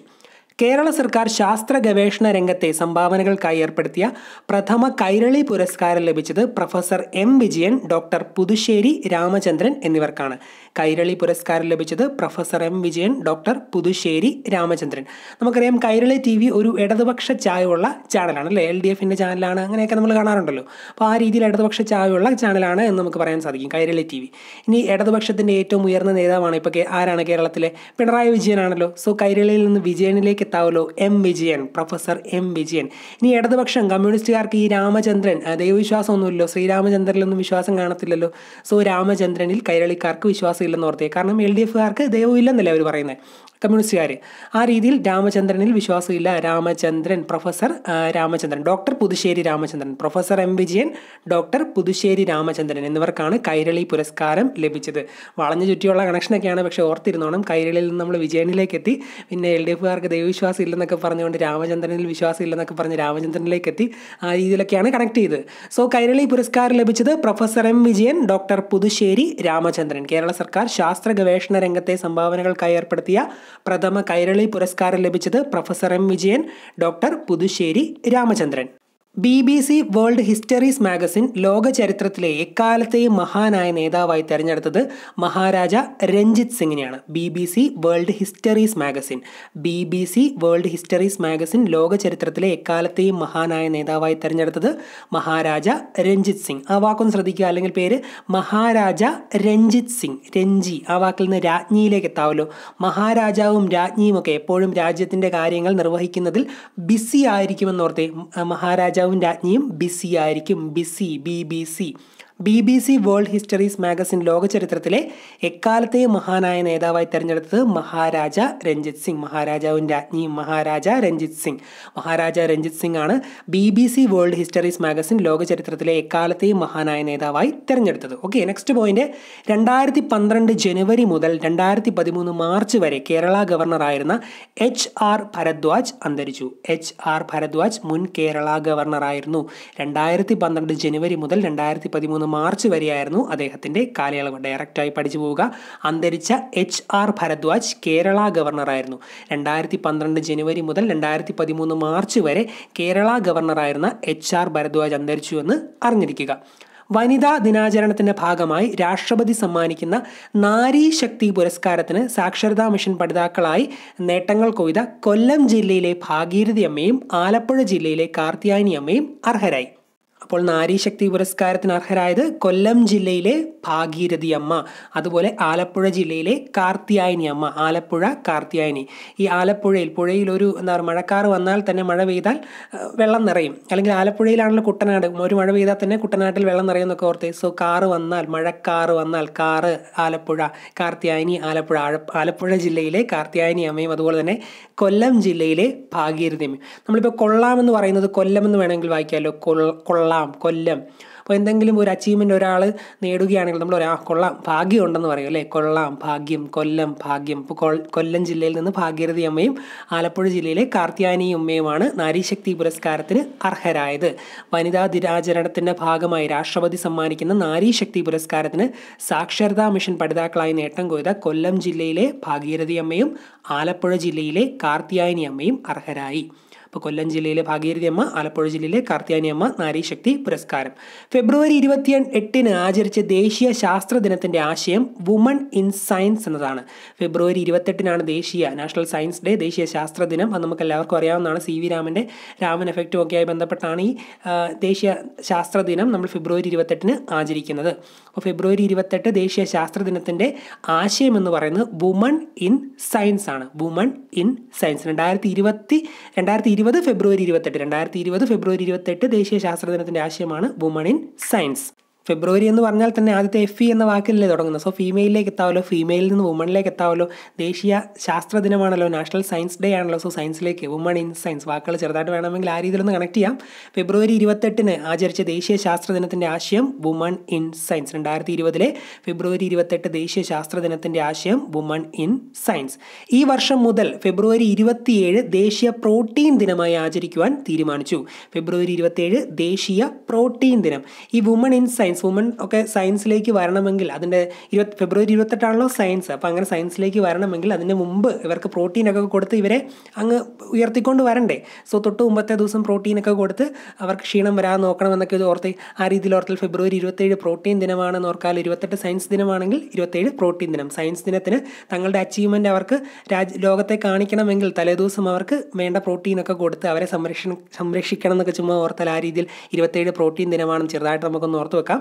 A: കേരള സർക്കാർ ശാസ്ത്ര ഗവേഷണ രംഗത്തെ സംഭാവനകൾക്കായി ഏർപ്പെടുത്തിയ പ്രഥമ കൈരളി പുരസ്കാരം ലഭിച്ചത് professor M Vijayan doctor Puthussery Ramachandran എന്നിവർക്കാണ് കൈരളി പുരസ്കാരം ലഭിച്ചത് professor M Vijayan doctor Puthussery Ramachandran നമുക്കറിയാം കൈരളി ടി വി ഒരു ഇടതുപക്ഷ ചായവുള്ള ചാനലാണ് അല്ലേ എൽ ഡി എഫിൻ്റെ ചാനലാണ് അങ്ങനെയൊക്കെ നമ്മൾ കാണാറുണ്ടല്ലോ അപ്പോൾ ആ രീതിയിൽ ഇടതുപക്ഷ ചായവുള്ള ചാനലാണ് എന്ന് നമുക്ക് പറയാൻ സാധിക്കും കൈരളി ടി വി ഇനി ഇടതുപക്ഷത്തിൻ്റെ ഏറ്റവും ഉയർന്ന നേതാവാണ് ഇപ്പോൾ ആരാണ് കേരളത്തിലെ പിണറായി വിജയനാണല്ലോ സോ കൈരളിയിൽ നിന്ന് വിജയനിലേക്ക് എത്താവല്ലോ M Vijayan professor M Vijayan ഇനി ഇടതുപക്ഷം കമ്മ്യൂണിസ്റ്റുകാർക്ക് ഈ രാമചന്ദ്രൻ ദൈവവിശ്വാസമൊന്നുമില്ലല്ലോ ശ്രീരാമചന്ദ്രനിലൊന്നും വിശ്വാസം കാണത്തില്ലല്ലോ സോ രാമചന്ദ്രനിൽ കൈരളിക്കാർക്ക് വിശ്വാസം വിശ്വാസമില്ലെന്ന് ഓർത്തേ കാരണം എൽ ഡി എഫുകാർക്ക് ദൈവമില്ലെന്നല്ലേ അവർ പറയുന്നത് കമ്മ്യൂണിസ്റ്റുകാർ ആ രീതിയിൽ രാമചന്ദ്രനിൽ വിശ്വാസമില്ല Ramachandran professor Ramachandran doctor Puthussery Ramachandran professor M Vijayan doctor Puthussery Ramachandran എന്നിവർക്കാണ് കൈരളി പുരസ്കാരം ലഭിച്ചത് വളഞ്ഞു ചുറ്റിയുള്ള കണക്ഷനൊക്കെയാണ് പക്ഷേ ഓർത്തിരുന്നോണം കൈരളിയിൽ നിന്ന് നമ്മൾ വിജയനിലേക്ക് എത്തി പിന്നെ എൽ ഡി എഫുകാർക്ക് ദൈവവിശ്വാസം ഇല്ലെന്നൊക്കെ പറഞ്ഞുകൊണ്ട് രാമചന്ദ്രനിൽ വിശ്വാസം ഇല്ലെന്നൊക്കെ പറഞ്ഞ് രാമചന്ദ്രനിലേക്ക് എത്തി ആ രീതിയിലൊക്കെയാണ് കണക്ട് ചെയ്തത് സോ കൈരളി പുരസ്കാരം ലഭിച്ചത് professor M Vijayan doctor Puthussery Ramachandran Kerala സർക്കാർ സർക്കാർ ശാസ്ത്ര ഗവേഷണ രംഗത്തെ സംഭാവനകൾക്കായി ഏർപ്പെടുത്തിയ പ്രഥമ കൈരളി പുരസ്കാരം ലഭിച്ചത് professor M Vijayan doctor Puthussery Ramachandran B B C world histories magazine ലോക ചരിത്രത്തിലെ എക്കാലത്തെയും മഹാനായ നേതാവായി തെരഞ്ഞെടുത്തത് മഹാരാജ രഞ്ജിത് സിംഗിനെയാണ് B B C world histories magazine B B C world histories magazine ലോക ചരിത്രത്തിലെ എക്കാലത്തെയും മഹാനായ നേതാവായി തെരഞ്ഞെടുത്തത് മഹാരാജ രഞ്ജിത് സിംഗ് ആ വാക്കൊന്ന് ശ്രദ്ധിക്കുക അല്ലെങ്കിൽ പേര് മഹാരാജ രഞ്ജിത് സിംഗ് രഞ്ജി ആ വാക്കിൽ നിന്ന് രാജ്ഞിയിലേക്ക് എത്താവല്ലോ മഹാരാജാവും രാജ്ഞിയും ഒക്കെ എപ്പോഴും രാജ്യത്തിൻ്റെ കാര്യങ്ങൾ നിർവഹിക്കുന്നതിൽ ബിസി ആയിരിക്കുമെന്നോർത്തെ മഹാരാജ രാജാവിൻ്റെ രാജ്ഞിയും ബിസി ആയിരിക്കും busy B B C B B C world histories magazine ലോകചരിത്രത്തിലെ എക്കാലത്തെ മഹാനായ നേതാവായി തെരഞ്ഞെടുത്തത് മഹാരാജ രഞ്ജിത് സിംഗ് മഹാരാജാവിൻ്റെ അജ്ഞി മഹാരാജ രഞ്ജിത് സിംഗ് മഹാരാജ രഞ്ജിത് സിംഗ് ആണ് B B C world histories magazine ലോകചരിത്രത്തിലെ എക്കാലത്തെ മഹാനായ നേതാവായി തിരഞ്ഞെടുത്തത് ഓക്കെ നെക്സ്റ്റ് പോയിന്റ് രണ്ടായിരത്തി പന്ത്രണ്ട് ജനുവരി മുതൽ രണ്ടായിരത്തി പതിമൂന്ന് മാർച്ച് വരെ കേരള ഗവർണറായിരുന്ന എച്ച് ആർ ഭരദ്വാജ് അന്തരിച്ചു എച്ച് ആർ ഭരദ്വാജ് മുൻ കേരള ഗവർണറായിരുന്നു രണ്ടായിരത്തി പന്ത്രണ്ട് ജനുവരി മുതൽ രണ്ടായിരത്തി പതിമൂന്ന് മാർച്ച് വരെയായിരുന്നു അദ്ദേഹത്തിൻ്റെ കാലയളവ് ഡയറക്റ്റായി പഠിച്ചു പോവുക അന്തരിച്ച എച്ച് ആർ ഭരദ്വാജ് കേരള ഗവർണറായിരുന്നു രണ്ടായിരത്തി പന്ത്രണ്ട് ജനുവരി മുതൽ രണ്ടായിരത്തി പതിമൂന്ന് മാർച്ച് വരെ കേരള ഗവർണറായിരുന്ന എച്ച് ആർ ഭരദ്വാജ് അന്തരിച്ചു എന്ന് അറിഞ്ഞിരിക്കുക വനിതാ ദിനാചരണത്തിന്റെ ഭാഗമായി രാഷ്ട്രപതി സമ്മാനിക്കുന്ന നാരി ശക്തി പുരസ്കാരത്തിന് സാക്ഷരതാ മിഷൻ പഠിതാക്കളായി നേട്ടങ്ങൾ കൊയ്ത കൊല്ലം ജില്ലയിലെ ഭാഗീരഥി അമ്മയും ആലപ്പുഴ ജില്ലയിലെ കാർത്തിയാനി അമ്മയും അർഹരായി അപ്പോൾ നാരീശക്തി പുരസ്കാരത്തിന് അർഹരായത് കൊല്ലം ജില്ലയിലെ ഭാഗീരഥി അമ്മ അതുപോലെ ആലപ്പുഴ ജില്ലയിലെ കാർത്തിയായനി അമ്മ ആലപ്പുഴ കാർത്തിയായനി ഈ ആലപ്പുഴയിൽ പുഴയിൽ ഒരു എന്താ പറയുക മഴക്കാറ് വന്നാൽ തന്നെ മഴ പെയ്താൽ വെള്ളം നിറയും അല്ലെങ്കിൽ ആലപ്പുഴയിലാണല്ലോ കുട്ടനാട് ഒരു മഴ പെയ്താൽ തന്നെ കുട്ടനാട്ടിൽ വെള്ളം നിറയും എന്നൊക്കെ ഓർത്ത് സോ കാറ് വന്നാൽ മഴക്കാറ് വന്നാൽ കാറ് ആലപ്പുഴ കാർത്തിയായനി ആലപ്പുഴ ആലപ്പുഴ ജില്ലയിലെ കാർത്തിയായനി അമ്മയും അതുപോലെ തന്നെ കൊല്ലം ജില്ലയിലെ ഭാഗീരഥി അമ്മയും നമ്മളിപ്പോൾ കൊള്ളാമെന്ന് പറയുന്നത് കൊല്ലം എന്ന് വേണമെങ്കിൽ വായിക്കാമല്ലോ കൊള്ളാം കൊള്ളാം കൊല്ലം അപ്പോൾ എന്തെങ്കിലും ഒരു അച്ചീവ്മെൻ്റ് ഒരാൾ നേടുകയാണെങ്കിൽ നമ്മൾ ഒരാ കൊള്ളാം ഭാഗ്യമുണ്ടെന്ന് പറയും അല്ലേ കൊള്ളാം ഭാഗ്യം കൊല്ലം ഭാഗ്യം ഇപ്പോൾ കൊല്ലം ജില്ലയിൽ നിന്ന് ഭാഗ്യരഥി അമ്മയും ആലപ്പുഴ ജില്ലയിലെ കാർത്യാനി അമ്മയുമാണ് നാരീശക്തി പുരസ്കാരത്തിന് അർഹരായത് വനിതാ ദിനാചരണത്തിൻ്റെ ഭാഗമായി രാഷ്ട്രപതി സമ്മാനിക്കുന്ന നാരീശക്തി പുരസ്കാരത്തിന് സാക്ഷരതാ മിഷൻ പഠിതാക്കളായി നേട്ടം കൊയ്ത കൊല്ലം ജില്ലയിലെ ഭാഗീരഥി അമ്മയും ആലപ്പുഴ ജില്ലയിലെ കാർത്തിയായനി അമ്മയും അർഹരായി അപ്പോൾ കൊല്ലം ജില്ലയിലെ ഭാഗീരഥി അമ്മ ആലപ്പുഴ ജില്ലയിലെ കാർത്തിയാനി അമ്മ നാരീശക്തി പുരസ്കാരം ഫെബ്രുവരി ഇരുപത്തി എട്ടിന് ആചരിച്ച ദേശീയ ശാസ്ത്ര ദിനത്തിൻ്റെ ആശയം വുമൺ ഇൻ സയൻസ് എന്നതാണ് ഫെബ്രുവരി ഇരുപത്തെട്ടിനാണ് ദേശീയ നാഷണൽ സയൻസ് ഡേ ദേശീയ ശാസ്ത്ര ദിനം അത് നമുക്ക് എല്ലാവർക്കും അറിയാവുന്നതാണ് സി വി രാമൻ്റെ രാമൻ എഫക്റ്റും ഒക്കെയായി ബന്ധപ്പെട്ടാണ് ഈ ദേശീയ ശാസ്ത്ര ദിനം നമ്മൾ ഫെബ്രുവരി ഇരുപത്തെട്ടിന് ആചരിക്കുന്നത് അപ്പോൾ ഫെബ്രുവരി ഇരുപത്തെട്ട് ദേശീയ ശാസ്ത്ര ദിനത്തിൻ്റെ ആശയം എന്ന് പറയുന്നത് വുമൺ ഇൻ സയൻസ് ആണ് വുമൺ ഇൻ സയൻസ് രണ്ടായിരത്തി ഇരുപത്തി രണ്ടായിരത്തി ഇരുപത് ഫെബ്രുവരി ഇരുപത്തെട്ട് രണ്ടായിരത്തി ഇരുപത് ഫെബ്രുവരി ഇരുപത്തെട്ട് ദേശീയ ശാസ്ത്രദിനത്തിൻ്റെ ആശയമാണ് വുമൺ ഇൻ സയൻസ് ഫെബ്രുവരി എന്ന് പറഞ്ഞാൽ തന്നെ ആദ്യത്തെ എഫ് ഇ e എന്ന വാക്കിലല്ലേ തുടങ്ങുന്നത് സോ ഫീമെയിലേക്ക് എത്താമല്ലോ ഫീമെയിൽ നിന്ന് വുമണിലേക്ക് എത്താമല്ലോ ദേശീയ ശാസ്ത്ര ദിനമാണല്ലോ നാഷണൽ സയൻസ് ഡേ ആണല്ലോ സോ സയൻസിലേക്ക് വുമൺ ഇൻ സയൻസ് വാക്കുകൾ ചെറുതായിട്ട് വേണമെങ്കിൽ ആ രീതിയിലൊന്ന് കണക്ട് ചെയ്യാം ഫെബ്രുവരി ഇരുപത്തെട്ടിന് ആചരിച്ച ദേശീയ ശാസ്ത്ര ദിനത്തിൻ്റെ ആശയം വുമൺ ഇൻ സയൻസ് രണ്ടായിരത്തി ഇരുപതിലെ ഫെബ്രുവരി ഇരുപത്തെട്ട് ദേശീയ ശാസ്ത്ര ദിനത്തിൻ്റെ ആശയം വുമൺ ഇൻ സയൻസ് ഈ വർഷം മുതൽ ഫെബ്രുവരി ഇരുപത്തിയേഴ് ദേശീയ പ്രോട്ടീൻ ദിനമായി ആചരിക്കുവാൻ തീരുമാനിച്ചു ഫെബ്രുവരി ഇരുപത്തിയേഴ് ദേശീയ പ്രോട്ടീൻ ദിനം ഈ വുമൺ ഇൻ സയൻസ് വുമൺ ഒക്കെ സയൻസിലേക്ക് വരണമെങ്കിൽ അതിൻ്റെ ഇരുപത്തി ഫെബ്രുവരി ഇരുപത്തെട്ടാണല്ലോ സയൻസ് അപ്പോൾ അങ്ങനെ സയൻസിലേക്ക് വരണമെങ്കിൽ അതിന് മുമ്പ് ഇവർക്ക് പ്രോട്ടീനൊക്കെ കൊടുത്ത് ഇവരെ അങ്ങ് ഉയർത്തിക്കൊണ്ട് വരണ്ടേ സോ തൊട്ട് മുമ്പത്തെ ദിവസം പ്രോട്ടീനൊക്കെ കൊടുത്ത് അവർക്ക് ക്ഷീണം വരാൻ എന്നൊക്കെ ഇത് ഓർത്തി ആ രീതിയിൽ ഓർത്തിൽ ഫെബ്രുവരി ഇരുപത്തേഴ് പ്രോട്ടീൻ ദിനമാണെന്ന് ഓർക്കാൽ ഇരുപത്തെട്ട് സയൻസ് ദിനമാണെങ്കിൽ ഇരുപത്തേഴ് പ്രോട്ടീൻ ദിനം സയൻസ് ദിനത്തിന് തങ്ങളുടെ അച്ചീവ്മെൻ്റ് അവർക്ക് രാജ് ലോകത്തെ കാണിക്കണമെങ്കിൽ തലേദിവസം അവർക്ക് വേണ്ട പ്രോട്ടീനൊക്കെ കൊടുത്ത് അവരെ സംരക്ഷണം സംരക്ഷിക്കണം എന്നൊക്കെ ചുമ്മാ ഓർത്താൽ ആ രീതിയിൽ ഇരുപത്തേഴ് പ്രോട്ടീൻ ദിനമാണെന്ന് ചെറുതായിട്ട് നമുക്കൊന്ന് ഓർത്ത് വെക്കാം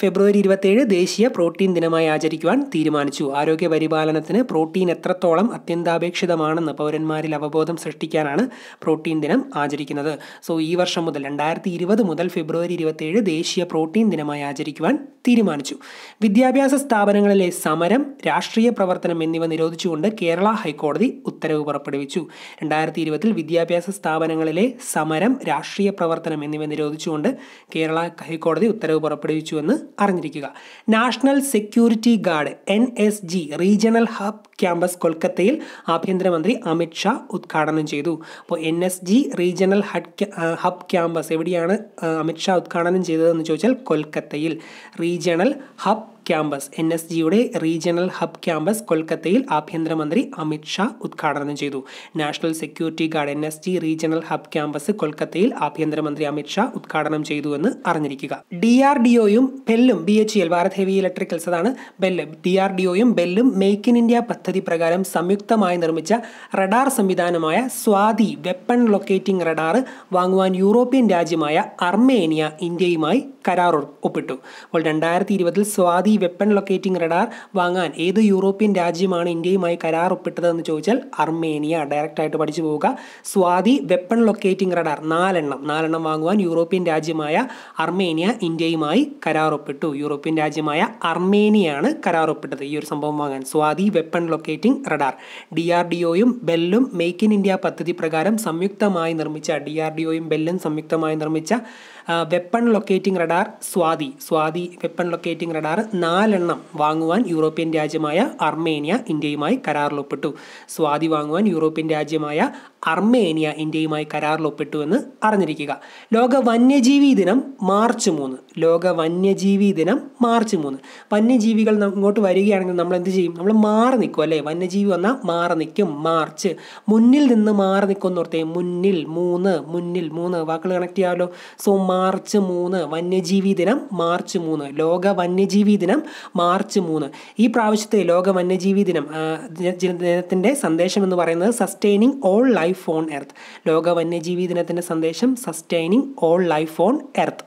A: ഫെബ്രുവരി ഇരുപത്തേഴ് ദേശീയ പ്രോട്ടീൻ ദിനമായി ആചരിക്കുവാൻ തീരുമാനിച്ചു ആരോഗ്യ പരിപാലനത്തിന് പ്രോട്ടീൻ എത്രത്തോളം അത്യന്താപേക്ഷിതമാണെന്ന് പൗരന്മാരിൽ അവബോധം സൃഷ്ടിക്കാനാണ് പ്രോട്ടീൻ ദിനം ആചരിക്കുന്നത് സോ ഈ വർഷം മുതൽ രണ്ടായിരത്തി ഇരുപത് മുതൽ ഫെബ്രുവരി ഇരുപത്തേഴ് ദേശീയ പ്രോട്ടീൻ ദിനമായി ആചരിക്കുവാൻ തീരുമാനിച്ചു വിദ്യാഭ്യാസ സ്ഥാപനങ്ങളിലെ സമരം രാഷ്ട്രീയ പ്രവർത്തനം എന്നിവ നിരോധിച്ചുകൊണ്ട് കേരള ഹൈക്കോടതി ഉത്തരവ് പുറപ്പെടുവിച്ചു രണ്ടായിരത്തി ഇരുപതിൽ വിദ്യാഭ്യാസ സ്ഥാപനങ്ങളിലെ സമരം രാഷ്ട്രീയ പ്രവർത്തനം എന്നിവ നിരോധിച്ചുകൊണ്ട് കേരള ഹൈക്കോടതി ഉത്തരവ് പുറപ്പെടുവിച്ചു ആരംഭിച്ചുവെന്ന് അറിഞ്ഞിരിക്കുക national security guard N S G regional hub campus കൊൽക്കത്തയിൽ ആഭ്യന്തരമന്ത്രി അമിത് ഷാ ഉദ്ഘാടനം ചെയ്തു അപ്പോൾ എൻ എസ് ജി റീജിയണൽ ഹഡ് ഹബ് ക്യാമ്പസ് എവിടെയാണ് അമിത് ഷാ ഉദ്ഘാടനം ചെയ്തതെന്ന് ചോദിച്ചാൽ കൊൽക്കത്തയിൽ regional hub campus N S ജിയുടെ റീജിയണൽ ഹബ് ക്യാമ്പസ് കൊൽക്കത്തയിൽ ആഭ്യന്തരമന്ത്രി അമിത് ഷാ ഉദ്ഘാടനം ചെയ്തു national security guard N S G regional hub campus കൊൽക്കത്തയിൽ ആഭ്യന്തരമന്ത്രി അമിത് ഷാ ഉദ്ഘാടനം ചെയ്തു എന്ന് അറിഞ്ഞിരിക്കുക ഡി ആർ ഡി ഒയും ബെല്ലും B H L Bharat heavy electricals അതാണ് ബെല്ല് ഡി ആർ ഡി ഒയും ബെല്ലും മെയ്ക്ക് ഇൻ ഇന്ത്യ പദ്ധതി പ്രകാരം സംയുക്തമായി നിർമ്മിച്ച റഡാർ സംവിധാനമായ സ്വാതി വെപ്പൺ ലൊക്കേറ്റിംഗ് റഡാർ വാങ്ങുവാൻ യൂറോപ്യൻ രാജ്യമായ അർമേനിയ ഇന്ത്യയുമായി കരാർ ഒപ്പിട്ടു അപ്പോൾ രണ്ടായിരത്തി ഇരുപതിൽ സ്വാതി വെപ്പൺ ലൊക്കേറ്റിംഗ് റഡാർ വാങ്ങാൻ ഏത് യൂറോപ്യൻ രാജ്യമാണ് ഇന്ത്യയുമായി കരാർ ഒപ്പിട്ടതെന്ന് ചോദിച്ചാൽ അർമേനിയ ഡയറക്റ്റായിട്ട് പഠിച്ചു പോവുക സ്വാതി വെപ്പൺ ലൊക്കേറ്റിംഗ് റഡാർ നാലെണ്ണം നാലെണ്ണം വാങ്ങുവാൻ യൂറോപ്യൻ രാജ്യമായ അർമേനിയ ഇന്ത്യയുമായി കരാർ ഒപ്പിട്ടു യൂറോപ്യൻ രാജ്യമായ അർമേനിയയാണ് കരാർ ഒപ്പിട്ടത് ഈ ഒരു സംഭവം വാങ്ങാൻ Swathi weapon locating radar D R D ഒയും ബെല്ലും മെയ്ക്ക് ഇൻ ഇന്ത്യ പദ്ധതി പ്രകാരം സംയുക്തമായി നിർമ്മിച്ച ഡി ആർ ഡി ഒയും ബെല്ലും സംയുക്തമായി നിർമ്മിച്ച weapon locating radar Swathi Swathi weapon locating radar നാലെണ്ണം വാങ്ങുവാൻ യൂറോപ്യൻ രാജ്യമായ അർമേനിയ ഇന്ത്യയുമായി കരാറിലൊപ്പിട്ടു സ്വാതി വാങ്ങുവാൻ യൂറോപ്യൻ രാജ്യമായ അർമേനിയ ഇന്ത്യയുമായി എന്ന് അറിഞ്ഞിരിക്കുക ലോക വന്യജീവി ദിനം മാർച്ച് മൂന്ന് ലോക വന്യജീവി ദിനം മാർച്ച് മൂന്ന് വന്യജീവികൾ ഇങ്ങോട്ട് വരികയാണെങ്കിൽ നമ്മൾ എന്ത് ചെയ്യും നമ്മൾ മാറി നിൽക്കും അല്ലേ വന്യജീവി വന്നാൽ മാറി നിൽക്കും മാർച്ച് മുന്നിൽ നിന്ന് മാറി നിൽക്കും എന്നോർത്തേ മുന്നിൽ മൂന്ന് മുന്നിൽ മൂന്ന് വാക്കുകൾ കണക്ട് ചെയ്യാമല്ലോ സോ മാർച്ച് മൂന്ന് വന്യജീവി ദിനം മാർച്ച് മൂന്ന് ലോക വന്യജീവി ദിനം മാർച്ച് മൂന്ന് ഈ പ്രാവശ്യത്തെ ലോക വന്യജീവി ദിനം ദിനത്തിൻ്റെ സന്ദേശം എന്ന് പറയുന്നത് sustaining all life life on earth ലോക വന്യജീവി ദിനത്തിൻ്റെ സന്ദേശം sustaining all life on earth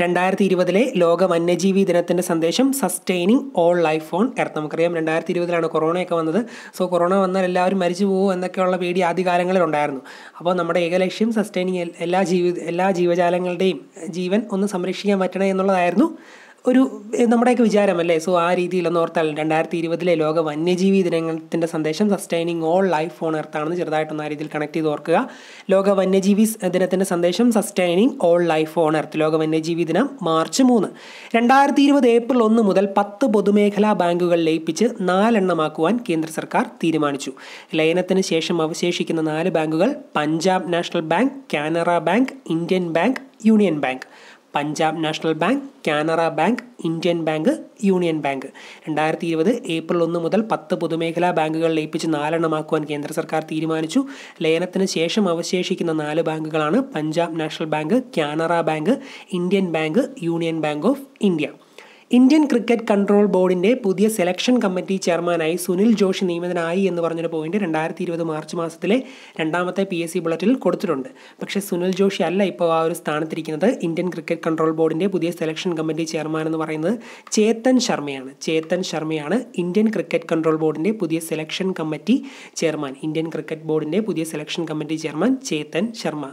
A: രണ്ടായിരത്തി ഇരുപതിലെ ലോക വന്യജീവി ദിനത്തിൻ്റെ സന്ദേശം sustaining all life on earth നമുക്കറിയാം രണ്ടായിരത്തി ഇരുപതിലാണ് കൊറോണയൊക്കെ വന്നത് സോ കൊറോണ വന്നാൽ എല്ലാവരും മരിച്ചു പോകുമോ എന്നൊക്കെയുള്ള പേടി ആദ്യകാലങ്ങളിൽ ഉണ്ടായിരുന്നു അപ്പോൾ നമ്മുടെ ഏക ലക്ഷ്യം സസ്റ്റൈനിങ് എല്ലാ ജീവി എല്ലാ ജീവജാലങ്ങളുടെയും ജീവൻ ഒന്ന് സംരക്ഷിക്കാൻ പറ്റണേ എന്നുള്ളതായിരുന്നു ഒരു നമ്മുടെയൊക്കെ വിചാരമല്ലേ സോ ആ രീതിയിലൊന്ന് ഓർത്താൽ രണ്ടായിരത്തി ഇരുപതിലെ ലോക വന്യജീവി ദിനത്തിൻ്റെ സന്ദേശം സസ്റ്റൈനിങ് ഓൾ ലൈഫ് ഓൺ എർത്താണെന്ന് ചെറുതായിട്ടൊന്ന് ആ രീതിയിൽ കണക്ട് ചെയ്ത് ഓർക്കുക ലോക വന്യജീവി ദിനത്തിൻ്റെ സന്ദേശം sustaining all life on earth ലോക വന്യജീവി ദിനം മാർച്ച് മൂന്ന് രണ്ടായിരത്തി ഇരുപത് ഏപ്രിൽ ഒന്ന് മുതൽ പത്ത് പൊതുമേഖലാ ബാങ്കുകൾ ലയിപ്പിച്ച് നാലെണ്ണമാക്കുവാൻ കേന്ദ്ര സർക്കാർ തീരുമാനിച്ചു ലയനത്തിന് ശേഷം അവശേഷിക്കുന്ന നാല് ബാങ്കുകൾ Punjab national bank Canara bank Indian bank union bank Punjab national bank Canara bank Indian bank union bank രണ്ടായിരത്തി ഇരുപത് ഏപ്രിൽ ഒന്ന് മുതൽ പത്ത് പൊതുമേഖലാ ബാങ്കുകൾ ലയിപ്പിച്ച് നാലെണ്ണമാക്കുവാൻ കേന്ദ്ര സർക്കാർ തീരുമാനിച്ചു ലയനത്തിന് ശേഷം അവശേഷിക്കുന്ന നാല് ബാങ്കുകളാണ് Punjab national bank Canara bank Indian bank union bank of India Indian cricket control ബോർഡിൻ്റെ പുതിയ സെലക്ഷൻ കമ്മിറ്റി ചെയർമാനായി സുനിൽ ജോഷി നിയമിതനായി എന്ന് പറഞ്ഞൊരു പോയിന്റ് രണ്ടായിരത്തി ഇരുപത് മാർച്ച് മാസത്തിലെ രണ്ടാമത്തെ പി എസ് സി ബുള്ളറ്റിൽ കൊടുത്തിട്ടുണ്ട് പക്ഷേ സുനിൽ ജോഷി അല്ല ഇപ്പോൾ ആ ഒരു സ്ഥാനത്തിരിക്കുന്നത് ഇന്ത്യൻ ക്രിക്കറ്റ് കൺട്രോൾ ബോർഡിൻ്റെ പുതിയ സെലക്ഷൻ കമ്മിറ്റി ചെയർമാൻ എന്ന് പറയുന്നത് ചേതൻ ശർമ്മയാണ് ചേതൻ ശർമ്മയാണ് ഇന്ത്യൻ ക്രിക്കറ്റ് കൺട്രോൾ ബോർഡിൻ്റെ പുതിയ selection committee chairman Indian cricket ബോർഡിൻ്റെ പുതിയ selection committee chairman Chetan Sharma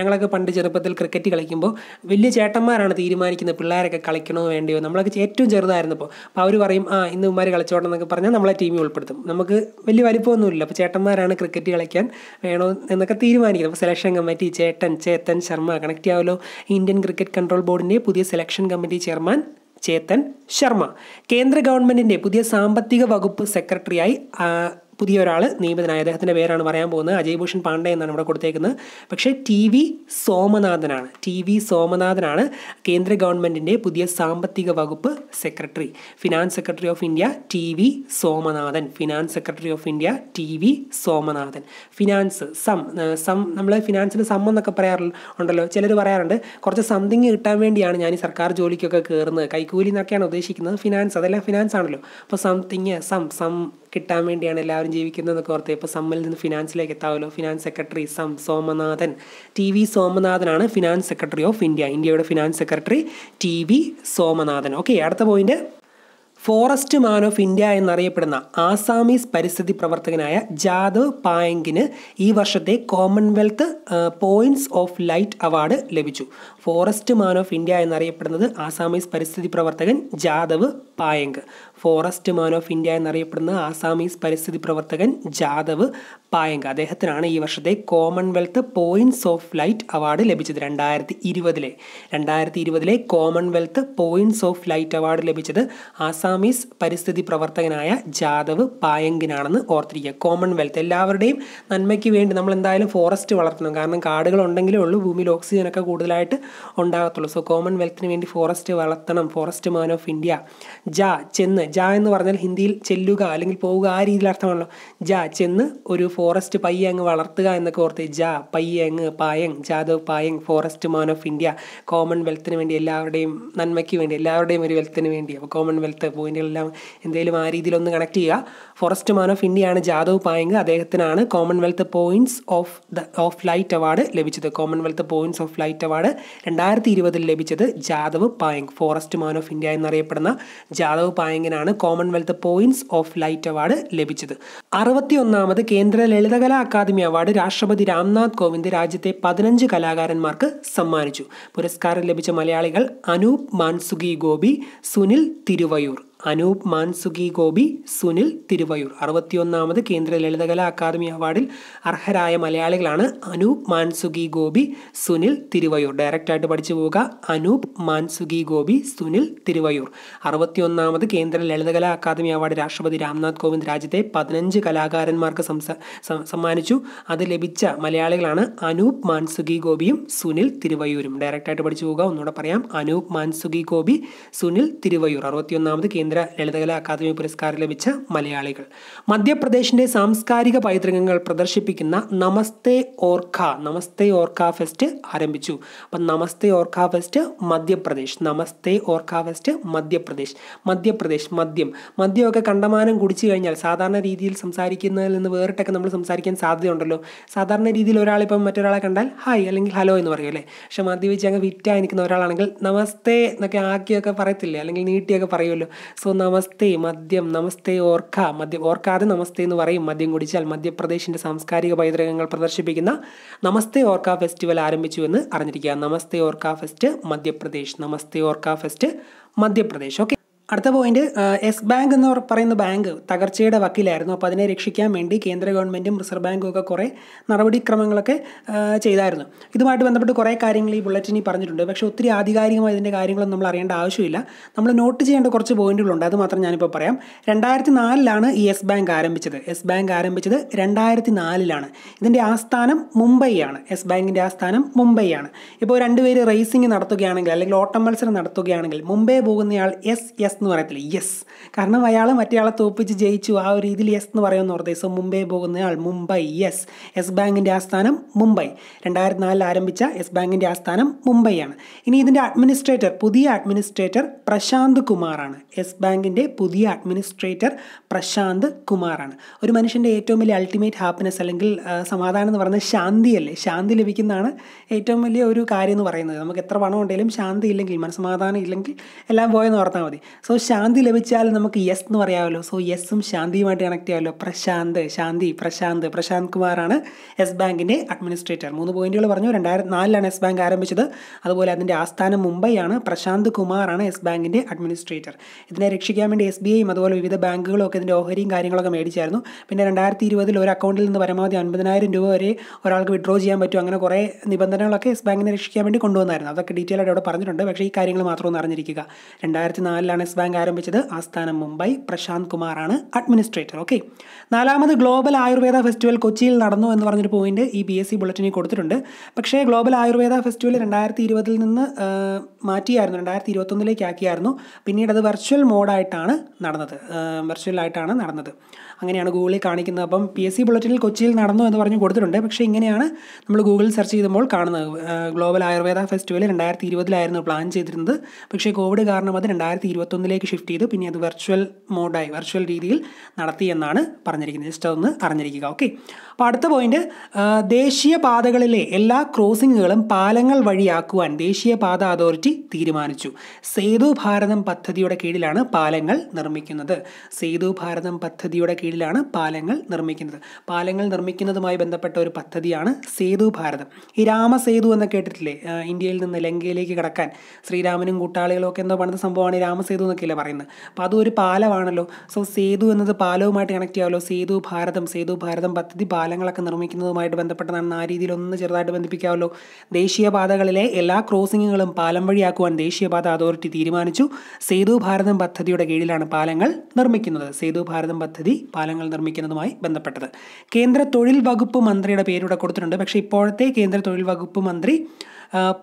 A: ഞങ്ങളൊക്കെ പണ്ട് ചെറുപ്പത്തിൽ ക്രിക്കറ്റ് കളിക്കുമ്പോൾ വലിയ ചേട്ടന്മാരാണ് തീരുമാനിക്കുന്നത് പിള്ളേരൊക്കെ കളിക്കണോ വേണ്ടിയോ നമ്മളൊക്കെ കളിച്ച് ഏറ്റവും ചെറുതായിരുന്നു അപ്പോൾ അപ്പോൾ അവർ പറയും ആ ഇന്ന് ഉമ്മാർ കളിച്ചോട്ടം എന്നൊക്കെ പറഞ്ഞാൽ നമ്മളെ ടീമിൽ ഉൾപ്പെടുത്തും നമുക്ക് വലിയ വലിപ്പമൊന്നുമില്ല അപ്പോൾ ചേട്ടന്മാരാണ് ക്രിക്കറ്റ് കളിക്കാൻ വേണോ എന്നൊക്കെ തീരുമാനിക്കുന്നത് അപ്പോൾ സെലക്ഷൻ കമ്മിറ്റി ചേട്ടൻ ചേത്തൻ ശർമ്മ കണക്റ്റ് ചെയ്യാമല്ലോ ഇന്ത്യൻ ക്രിക്കറ്റ് കൺട്രോൾ ബോർഡിൻ്റെ പുതിയ selection committee chairman Chetan Sharma കേന്ദ്ര ഗവൺമെൻറ്റിൻ്റെ പുതിയ സാമ്പത്തിക വകുപ്പ് സെക്രട്ടറിയായി പുതിയ ഒരാൾ നിയമിതനായ അദ്ദേഹത്തിൻ്റെ പേരാണ് പറയാൻ പോകുന്നത് അജയ് ഭൂഷൺ പാണ്ഡെ എന്നാണ് ഇവിടെ കൊടുത്തേക്കുന്നത് പക്ഷേ ടി വി സോമനാഥനാണ് ടി വി സോമനാഥനാണ് കേന്ദ്ര ഗവൺമെൻറ്റിൻ്റെ പുതിയ സാമ്പത്തിക വകുപ്പ് secretary finance secretary of India T V Somanathan finance secretary of India T V Somanathan finance sum sum നമ്മൾ ഫിനാൻസിന് സം എന്നൊക്കെ പറയാറുള്ള ഉണ്ടല്ലോ ചിലർ പറയാറുണ്ട് കുറച്ച് സംതിങ് കിട്ടാൻ വേണ്ടിയാണ് ഞാൻ ഈ സർക്കാർ ജോലിക്കൊക്കെ കയറുന്നത് കൈക്കൂലി എന്നൊക്കെയാണ് ഉദ്ദേശിക്കുന്നത് ഫിനാൻസ് അതെല്ലാം ഫിനാൻസ് ആണല്ലോ അപ്പോൾ സംതിങ് സം സം കിട്ടാൻ വേണ്ടിയാണ് എല്ലാവരും ജീവിക്കുന്നതെന്നൊക്കെ ഓർത്ത് ഇപ്പോൾ സമ്മിൽ നിന്ന് ഫിനാൻസിലേക്ക് എത്താമല്ലോ finance secretary sum Somanathan T V സോമനാഥനാണ് ഫിനാൻസ് സെക്രട്ടറി ഓഫ് ഇന്ത്യ ഇന്ത്യയുടെ finance secretary T V Somanathan okay അടുത്ത point forest man of India എന്നറിയപ്പെടുന്ന ആസാമീസ് പരിസ്ഥിതി പ്രവർത്തകനായ ജാദവ് പായങ്കിന് ഈ വർഷത്തെ Commonwealth points of light award ലഭിച്ചു ഫോറസ്റ്റ് മാൻ ഓഫ് ഇന്ത്യ എന്നറിയപ്പെടുന്നത് ആസാമീസ് പരിസ്ഥിതി പ്രവർത്തകൻ Jadav Payeng forest man of India എന്നറിയപ്പെടുന്ന ആസാമീസ് പരിസ്ഥിതി പ്രവർത്തകൻ ജാദവ് പായങ്ക അദ്ദേഹത്തിനാണ് ഈ വർഷത്തെ Commonwealth points of light award ലഭിച്ചത് രണ്ടായിരത്തി ഇരുപതിലെ രണ്ടായിരത്തി ഇരുപതിലെ Commonwealth points of light award ലഭിച്ചത് ആസാമീസ് പരിസ്ഥിതി പ്രവർത്തകനായ ജാദവ് പായങ്കിനാണെന്ന് ഓർത്തിരിക്കുക കോമൺവെൽത്ത് എല്ലാവരുടെയും നന്മയ്ക്ക് വേണ്ടി നമ്മൾ എന്തായാലും ഫോറസ്റ്റ് വളർത്തണം കാരണം കാടുകൾ ഉണ്ടെങ്കിലേ ഉള്ളൂ ഭൂമിയിൽ ഓക്സിജനൊക്കെ കൂടുതലായിട്ട് ഉണ്ടാകത്തുള്ളൂ സോ കോമൺവെൽത്തിന് വേണ്ടി ഫോറസ്റ്റ് വളർത്തണം ഫോറസ്റ്റ് മാൻ ഓഫ് ഇന്ത്യ ജ ചെന്ന് ജ എന്ന് പറഞ്ഞാൽ ഹിന്ദിയിൽ ചെല്ലുക അല്ലെങ്കിൽ പോവുക ആ രീതിയിൽ അർത്ഥമാണല്ലോ ജ ചെന്ന് ഒരു ഫോറസ്റ്റ് പയ്യെ അങ്ങ് വളർത്തുക എന്നൊക്കെ ഓർത്ത് ജ പയ്യെ Payeng Jadav Payeng forest man of India കോമൺവെൽത്തിന് വേണ്ടി എല്ലാവരുടെയും നന്മയ്ക്ക് വേണ്ടി എല്ലാവരുടെയും ഒരു വെൽത്തിന് വേണ്ടി അപ്പോൾ കോമൺവെൽത്ത് പോയിന്റുകളെല്ലാം എന്തെങ്കിലും ആ രീതിയിലൊന്ന് കണക്ട് ചെയ്യുക ഫോറസ്റ്റ് മാൻ ഓഫ് ഇന്ത്യയാണ് ജാദവ് പായങ് അദ്ദേഹത്തിനാണ് Commonwealth points of the of light award ലഭിച്ചത് Commonwealth points of light award രണ്ടായിരത്തി ഇരുപതിൽ ലഭിച്ചത് Jadav Payeng forest man of India എന്നറിയപ്പെടുന്ന ജാദവ് പായങ്ങിനാണ് ഡിവിഷനാണ് Commonwealth points of light award ലഭിച്ചത് അറുപത്തിയൊന്നാമത് കേന്ദ്ര ലളിതകലാ അക്കാദമി അവാർഡ് രാഷ്ട്രപതി രാംനാഥ് കോവിന്ദ് രാജ്യത്തെ പതിനഞ്ച് കലാകാരന്മാർക്ക് സമ്മാനിച്ചു പുരസ്കാരം ലഭിച്ച മലയാളികൾ അനൂപ് മാൻസുഗി ഗോപി സുനിൽ തിരുവയൂർ അനൂപ് മാൻസുകി ഗോപി സുനിൽ തിരുവയൂർ അറുപത്തിയൊന്നാമത് കേന്ദ്ര ലളിതകലാ അക്കാദമി അവാർഡിൽ അർഹരായ മലയാളികളാണ് അനൂപ് മാൻസുകി ഗോപി സുനിൽ തിരുവയൂർ ഡയറക്റ്റായിട്ട് പഠിച്ചു പോവുക അനൂപ് മാൻസുകി ഗോപി സുനിൽ തിരുവയൂർ അറുപത്തിയൊന്നാമത് കേന്ദ്ര ലളിതകലാ അക്കാദമി അവാർഡ് രാഷ്ട്രപതി രാംനാഥ് കോവിന്ദ് രാജ്യത്തെ പതിനഞ്ച് കലാകാരന്മാർക്ക് സമ്മാനിച്ചു അത് ലഭിച്ച മലയാളികളാണ് അനൂപ് മാൻസുകി ഗോപിയും സുനിൽ തിരുവയൂരും ഡയറക്റ്റായിട്ട് പഠിച്ചു പോവുക ഒന്നുകൂടെ പറയാം അനൂപ് മാൻസുകി ഗോപി സുനിൽ തിരുവയൂർ അറുപത്തിയൊന്നാമത് കേന്ദ്ര കേന്ദ്ര ലളിതകലാ അക്കാദമി പുരസ്കാരം ലഭിച്ച മലയാളികൾ മധ്യപ്രദേശിൻ്റെ സാംസ്കാരിക പൈതൃകങ്ങൾ പ്രദർശിപ്പിക്കുന്ന നമസ്തേ ഓർഖ നമസ്തേ ഓർഖ ഫെസ്റ്റ് ആരംഭിച്ചു അപ്പം നമസ്തേ ഓർഖ ഫെസ്റ്റ് മധ്യപ്രദേശ് നമസ്തേ ഓർഖ ഫെസ്റ്റ് മധ്യപ്രദേശ് മധ്യപ്രദേശ് മദ്യം മദ്യമൊക്കെ കണ്ടമാനം കുടിച്ചു കഴിഞ്ഞാൽ സാധാരണ രീതിയിൽ സംസാരിക്കുന്നതിൽ നിന്ന് വേറിട്ടൊക്കെ നമ്മൾ സംസാരിക്കാൻ സാധ്യതയുണ്ടല്ലോ സാധാരണ രീതിയിൽ ഒരാളിപ്പം മറ്റൊരാളെ കണ്ടാൽ ഹായ് അല്ലെങ്കിൽ ഹലോ എന്ന് പറയും അല്ലേ പക്ഷെ മദ്യപിച്ച് അങ്ങ് ഫിറ്റായി നിൽക്കുന്ന ഒരാളാണെങ്കിൽ നമസ്തേ എന്നൊക്കെ ആക്കിയൊക്കെ പറയത്തില്ലേ അല്ലെങ്കിൽ നീട്ടിയൊക്കെ പറയുമല്ലോ സോ നമസ്തേ മദ്യം നമസ്തേ ഓർക്ക മദ്യം ഓർക്കാതെ നമസ്തേ എന്ന് പറയും മദ്യം കുടിച്ചാൽ മധ്യപ്രദേശിൻ്റെ സാംസ്കാരിക പൈതൃകങ്ങൾ പ്രദർശിപ്പിക്കുന്ന നമസ്തേ ഓർക്ക ഫെസ്റ്റിവൽ ആരംഭിച്ചു എന്ന് അറിഞ്ഞിരിക്കുക നമസ്തേ ഓർക്ക ഫെസ്റ്റ് മധ്യപ്രദേശ് നമസ്തേ ഓർക്ക ഫെസ്റ്റ് മധ്യപ്രദേശ് ഓക്കെ അടുത്ത പോയിന്റ് എസ് ബാങ്ക് എന്ന് പറയുന്ന ബാങ്ക് തകർച്ചയുടെ വക്കിലായിരുന്നു അപ്പോൾ അതിനെ രക്ഷിക്കാൻ വേണ്ടി കേന്ദ്ര ഗവൺമെൻറ്റും റിസർവ് ബാങ്കും ഒക്കെ കുറേ നടപടിക്രമങ്ങളൊക്കെ ചെയ്തായിരുന്നു ഇതുമായിട്ട് ബന്ധപ്പെട്ട് കുറേ കാര്യങ്ങൾ ഈ ബുള്ളറ്റിനി പറഞ്ഞിട്ടുണ്ട് പക്ഷേ ഒത്തിരി ആധികാരികമായി ഇതിൻ്റെ കാര്യങ്ങളൊന്നും നമ്മൾ അറിയേണ്ട ആവശ്യമില്ല നമ്മൾ നോട്ട് ചെയ്യേണ്ട കുറച്ച് പോയിന്റുകളുണ്ട് അത് മാത്രം ഞാനിപ്പോൾ പറയാം രണ്ടായിരത്തി നാലിലാണ് ഈ എസ് ബാങ്ക് ആരംഭിച്ചത് എസ് ബാങ്ക് ആരംഭിച്ചത് രണ്ടായിരത്തി നാലിലാണ് ഇതിൻ്റെ ആസ്ഥാനം മുംബൈയാണ് എസ് ബാങ്കിൻ്റെ ആസ്ഥാനം മുംബൈയാണ് ഇപ്പോൾ രണ്ടുപേര് റേസിംഗ് നടത്തുകയാണെങ്കിൽ അല്ലെങ്കിൽ ഓട്ടം മത്സരം നടത്തുകയാണെങ്കിൽ മുംബൈ പോകുന്നയാൾ എസ് എസ് എന്ന് പറയത്തില്ല യെസ് കാരണം അയാൾ മറ്റേയാളെ തോപ്പിച്ച് ജയിച്ചു ആ ഒരു രീതിയിൽ യെസ് എന്ന് പറയുമെന്ന് ഓർത്തേ സോ മുംബൈ പോകുന്നയാൾ മുംബൈ യെസ് യെസ് ബാങ്കിൻ്റെ ആസ്ഥാനം മുംബൈ രണ്ടായിരത്തി നാലിൽ ആരംഭിച്ച യെസ് ബാങ്കിൻ്റെ ആസ്ഥാനം മുംബൈയാണ് ഇനി ഇതിൻ്റെ അഡ്മിനിസ്ട്രേറ്റർ പുതിയ അഡ്മിനിസ്ട്രേറ്റർ പ്രശാന്ത് കുമാറാണ് യെസ് ബാങ്കിൻ്റെ പുതിയ അഡ്മിനിസ്ട്രേറ്റർ പ്രശാന്ത് കുമാറാണ് ഒരു മനുഷ്യൻ്റെ ഏറ്റവും വലിയ അൾട്ടിമേറ്റ് ഹാപ്പിനെസ് അല്ലെങ്കിൽ സമാധാനം എന്ന് പറയുന്നത് ശാന്തിയല്ലേ ശാന്തി ലഭിക്കുന്നതാണ് ഏറ്റവും വലിയ ഒരു കാര്യം എന്ന് പറയുന്നത് നമുക്ക് എത്ര പണം ഉണ്ടെങ്കിലും ശാന്തി ഇല്ലെങ്കിൽ മനസ്സമാധാനം ഇല്ലെങ്കിൽ എല്ലാം പോയെന്ന് ഓർത്താൽ മതി സോ ശാന്തി ലഭിച്ചാൽ നമുക്ക് യെസ് എന്ന് പറയാമല്ലോ സോ യെസ്സും ശാന്തിയുമായിട്ട് കണക്ട് ചെയ്യാമല്ലോ പ്രശാന്ത് ശാന്തി പ്രശാന്ത് പ്രശാന്ത് കുമാറാണ് യെസ് ബാങ്കിൻ്റെ അഡ്മിനിസ്ട്രേറ്റർ മൂന്ന് പോയിന്റുകൾ പറഞ്ഞു രണ്ടായിരത്തി നാലിലാണ് യെസ് ബാങ്ക് ആരംഭിച്ചത് അതുപോലെ അതിൻ്റെ ആസ്ഥാനം മുംബൈയാണ് പ്രശാന്ത് കുമാറാണ് യെസ് ബാങ്കിൻ്റെ അഡ്മിനിസ്ട്രേറ്റർ ഇതിനെ രക്ഷിക്കാൻ വേണ്ടി എസ് ബി ഐയും അതുപോലെ വിവിധ ബാങ്കുകളും ഒക്കെ ഇതിൻ്റെ ഓഹരിയും കാര്യങ്ങളൊക്കെ മേടിച്ചായിരുന്നു പിന്നെ രണ്ടായിരത്തി ഇരുപതിൽ ഒരു അക്കൗണ്ടിൽ നിന്ന് പരമാവധി അൻപതിനായിരം രൂപ വരെ ഒരാൾക്ക് വിഡ്രോ ചെയ്യാൻ പറ്റും അങ്ങനെ കുറേ നിബന്ധനകളൊക്കെ യെസ് ബാങ്കിനെ രക്ഷിക്കാൻ വേണ്ടി കൊണ്ടുവന്നായിരുന്നു അതൊക്കെ ഡീറ്റെയിൽ ആയിട്ട് അവിടെ പറഞ്ഞിട്ടുണ്ട് പക്ഷേ ഈ കാര്യങ്ങൾ മാത്രം ഒന്ന് അറിഞ്ഞിരിക്കുക രണ്ടായിരത്തി നാലിലാണ് റിസർവ് ബാങ്ക് ആരംഭിച്ചത് ആസ്ഥാനം മുംബൈ പ്രശാന്ത് കുമാറാണ് അഡ്മിനിസ്ട്രേറ്റർ ഓക്കെ നാലാമത് ഗ്ലോബൽ ആയുർവേദ ഫെസ്റ്റിവൽ കൊച്ചിയിൽ നടന്നു എന്ന് പറഞ്ഞൊരു പോയിന്റ് ഈ ബി എസ് സി ബുള്ളറ്റിനിൽ കൊടുത്തിട്ടുണ്ട് പക്ഷേ ഗ്ലോബൽ ആയുർവേദ ഫെസ്റ്റിവൽ രണ്ടായിരത്തി ഇരുപതിൽ നിന്ന് മാറ്റിയായിരുന്നു രണ്ടായിരത്തി ഇരുപത്തൊന്നിലേക്ക് ആക്കിയായിരുന്നു പിന്നീട് അത് വെർച്വൽ മോഡായിട്ടാണ് നടന്നത് ആയിട്ടാണ് നടന്നത് അങ്ങനെയാണ് ഗൂഗിളിൽ കാണിക്കുന്നത് അപ്പം പി എസ് സി ബുള്ളറ്റിനിൽ കൊച്ചിയിൽ നടന്നു എന്ന് പറഞ്ഞ് കൊടുത്തിട്ടുണ്ട് പക്ഷേ ഇങ്ങനെയാണ് നമ്മൾ ഗൂഗിളിൽ സെർച്ച് ചെയ്യുമ്പോൾ കാണുന്നത് ഗ്ലോബൽ ആയുർവേദ ഫെസ്റ്റിവൽ രണ്ടായിരത്തി ഇരുപതിലായിരുന്നു പ്ലാൻ ചെയ്തിരുന്നത് പക്ഷേ കോവിഡ് കാരണം അത് രണ്ടായിരത്തി ഇരുപത്തൊന്നിലേക്ക് ഷിഫ്റ്റ് ചെയ്തു പിന്നെ അത് വെർച്വൽ മോഡായി വെർച്വൽ രീതിയിൽ നടത്തി എന്നാണ് പറഞ്ഞിരിക്കുന്നത് ജസ്റ്റ് ഒന്ന് അറിഞ്ഞിരിക്കുക ഓക്കെ അപ്പോൾ അടുത്ത പോയിന്റ് ദേശീയ പാതകളിലെ എല്ലാ ക്രോസിങ്ങുകളും പാലങ്ങൾ വഴിയാക്കുവാൻ ദേശീയ പാത അതോറിറ്റി തീരുമാനിച്ചു സേതു ഭാരതം പദ്ധതിയുടെ കീഴിലാണ് പാലങ്ങൾ നിർമ്മിക്കുന്നത് സേതു ഭാരതം പദ്ധതിയുടെ കീഴിലാണ് പാലങ്ങൾ നിർമ്മിക്കുന്നത് പാലങ്ങൾ നിർമ്മിക്കുന്നതുമായി ബന്ധപ്പെട്ട ഒരു പദ്ധതിയാണ് സേതു ഭാരതം ഈ രാമസേതു എന്ന് കേട്ടിട്ടില്ലേ ഇന്ത്യയിൽ നിന്ന് ലങ്കയിലേക്ക് കടക്കാൻ ശ്രീരാമനും കൂട്ടാളികളും ഒക്കെ എന്തോ പണിത സംഭവമാണ് രാമസേതു എന്നൊക്കെയല്ലേ പറയുന്നത് അപ്പോൾ അതൊരു പാലമാണല്ലോ സോ സേതു എന്നത് പാലവുമായിട്ട് കണക്ട് ചെയ്യാമല്ലോ സേതു ഭാരതം സേതു ഭാരതം പദ്ധതി പാലം പാലങ്ങളൊക്കെ നിർമ്മിക്കുന്നതുമായിട്ട് ബന്ധപ്പെട്ടതാണെന്ന് ആ രീതിയിൽ ഒന്ന് ചെറുതായിട്ട് ബന്ധിപ്പിക്കാമല്ലോ ദേശീയപാതകളിലെ എല്ലാ ക്രോസിങ്ങുകളും പാലം വഴിയാക്കുവാൻ ദേശീയപാത അതോറിറ്റി തീരുമാനിച്ചു സേതു ഭാരതം പദ്ധതിയുടെ കീഴിലാണ് പാലങ്ങൾ നിർമ്മിക്കുന്നത് സേതു ഭാരതം പദ്ധതി പാലങ്ങൾ നിർമ്മിക്കുന്നതുമായി ബന്ധപ്പെട്ടത് കേന്ദ്ര തൊഴിൽ വകുപ്പ് മന്ത്രിയുടെ പേരിവിടെ കൊടുത്തിട്ടുണ്ട് പക്ഷേ ഇപ്പോഴത്തെ കേന്ദ്ര തൊഴിൽ വകുപ്പ് മന്ത്രി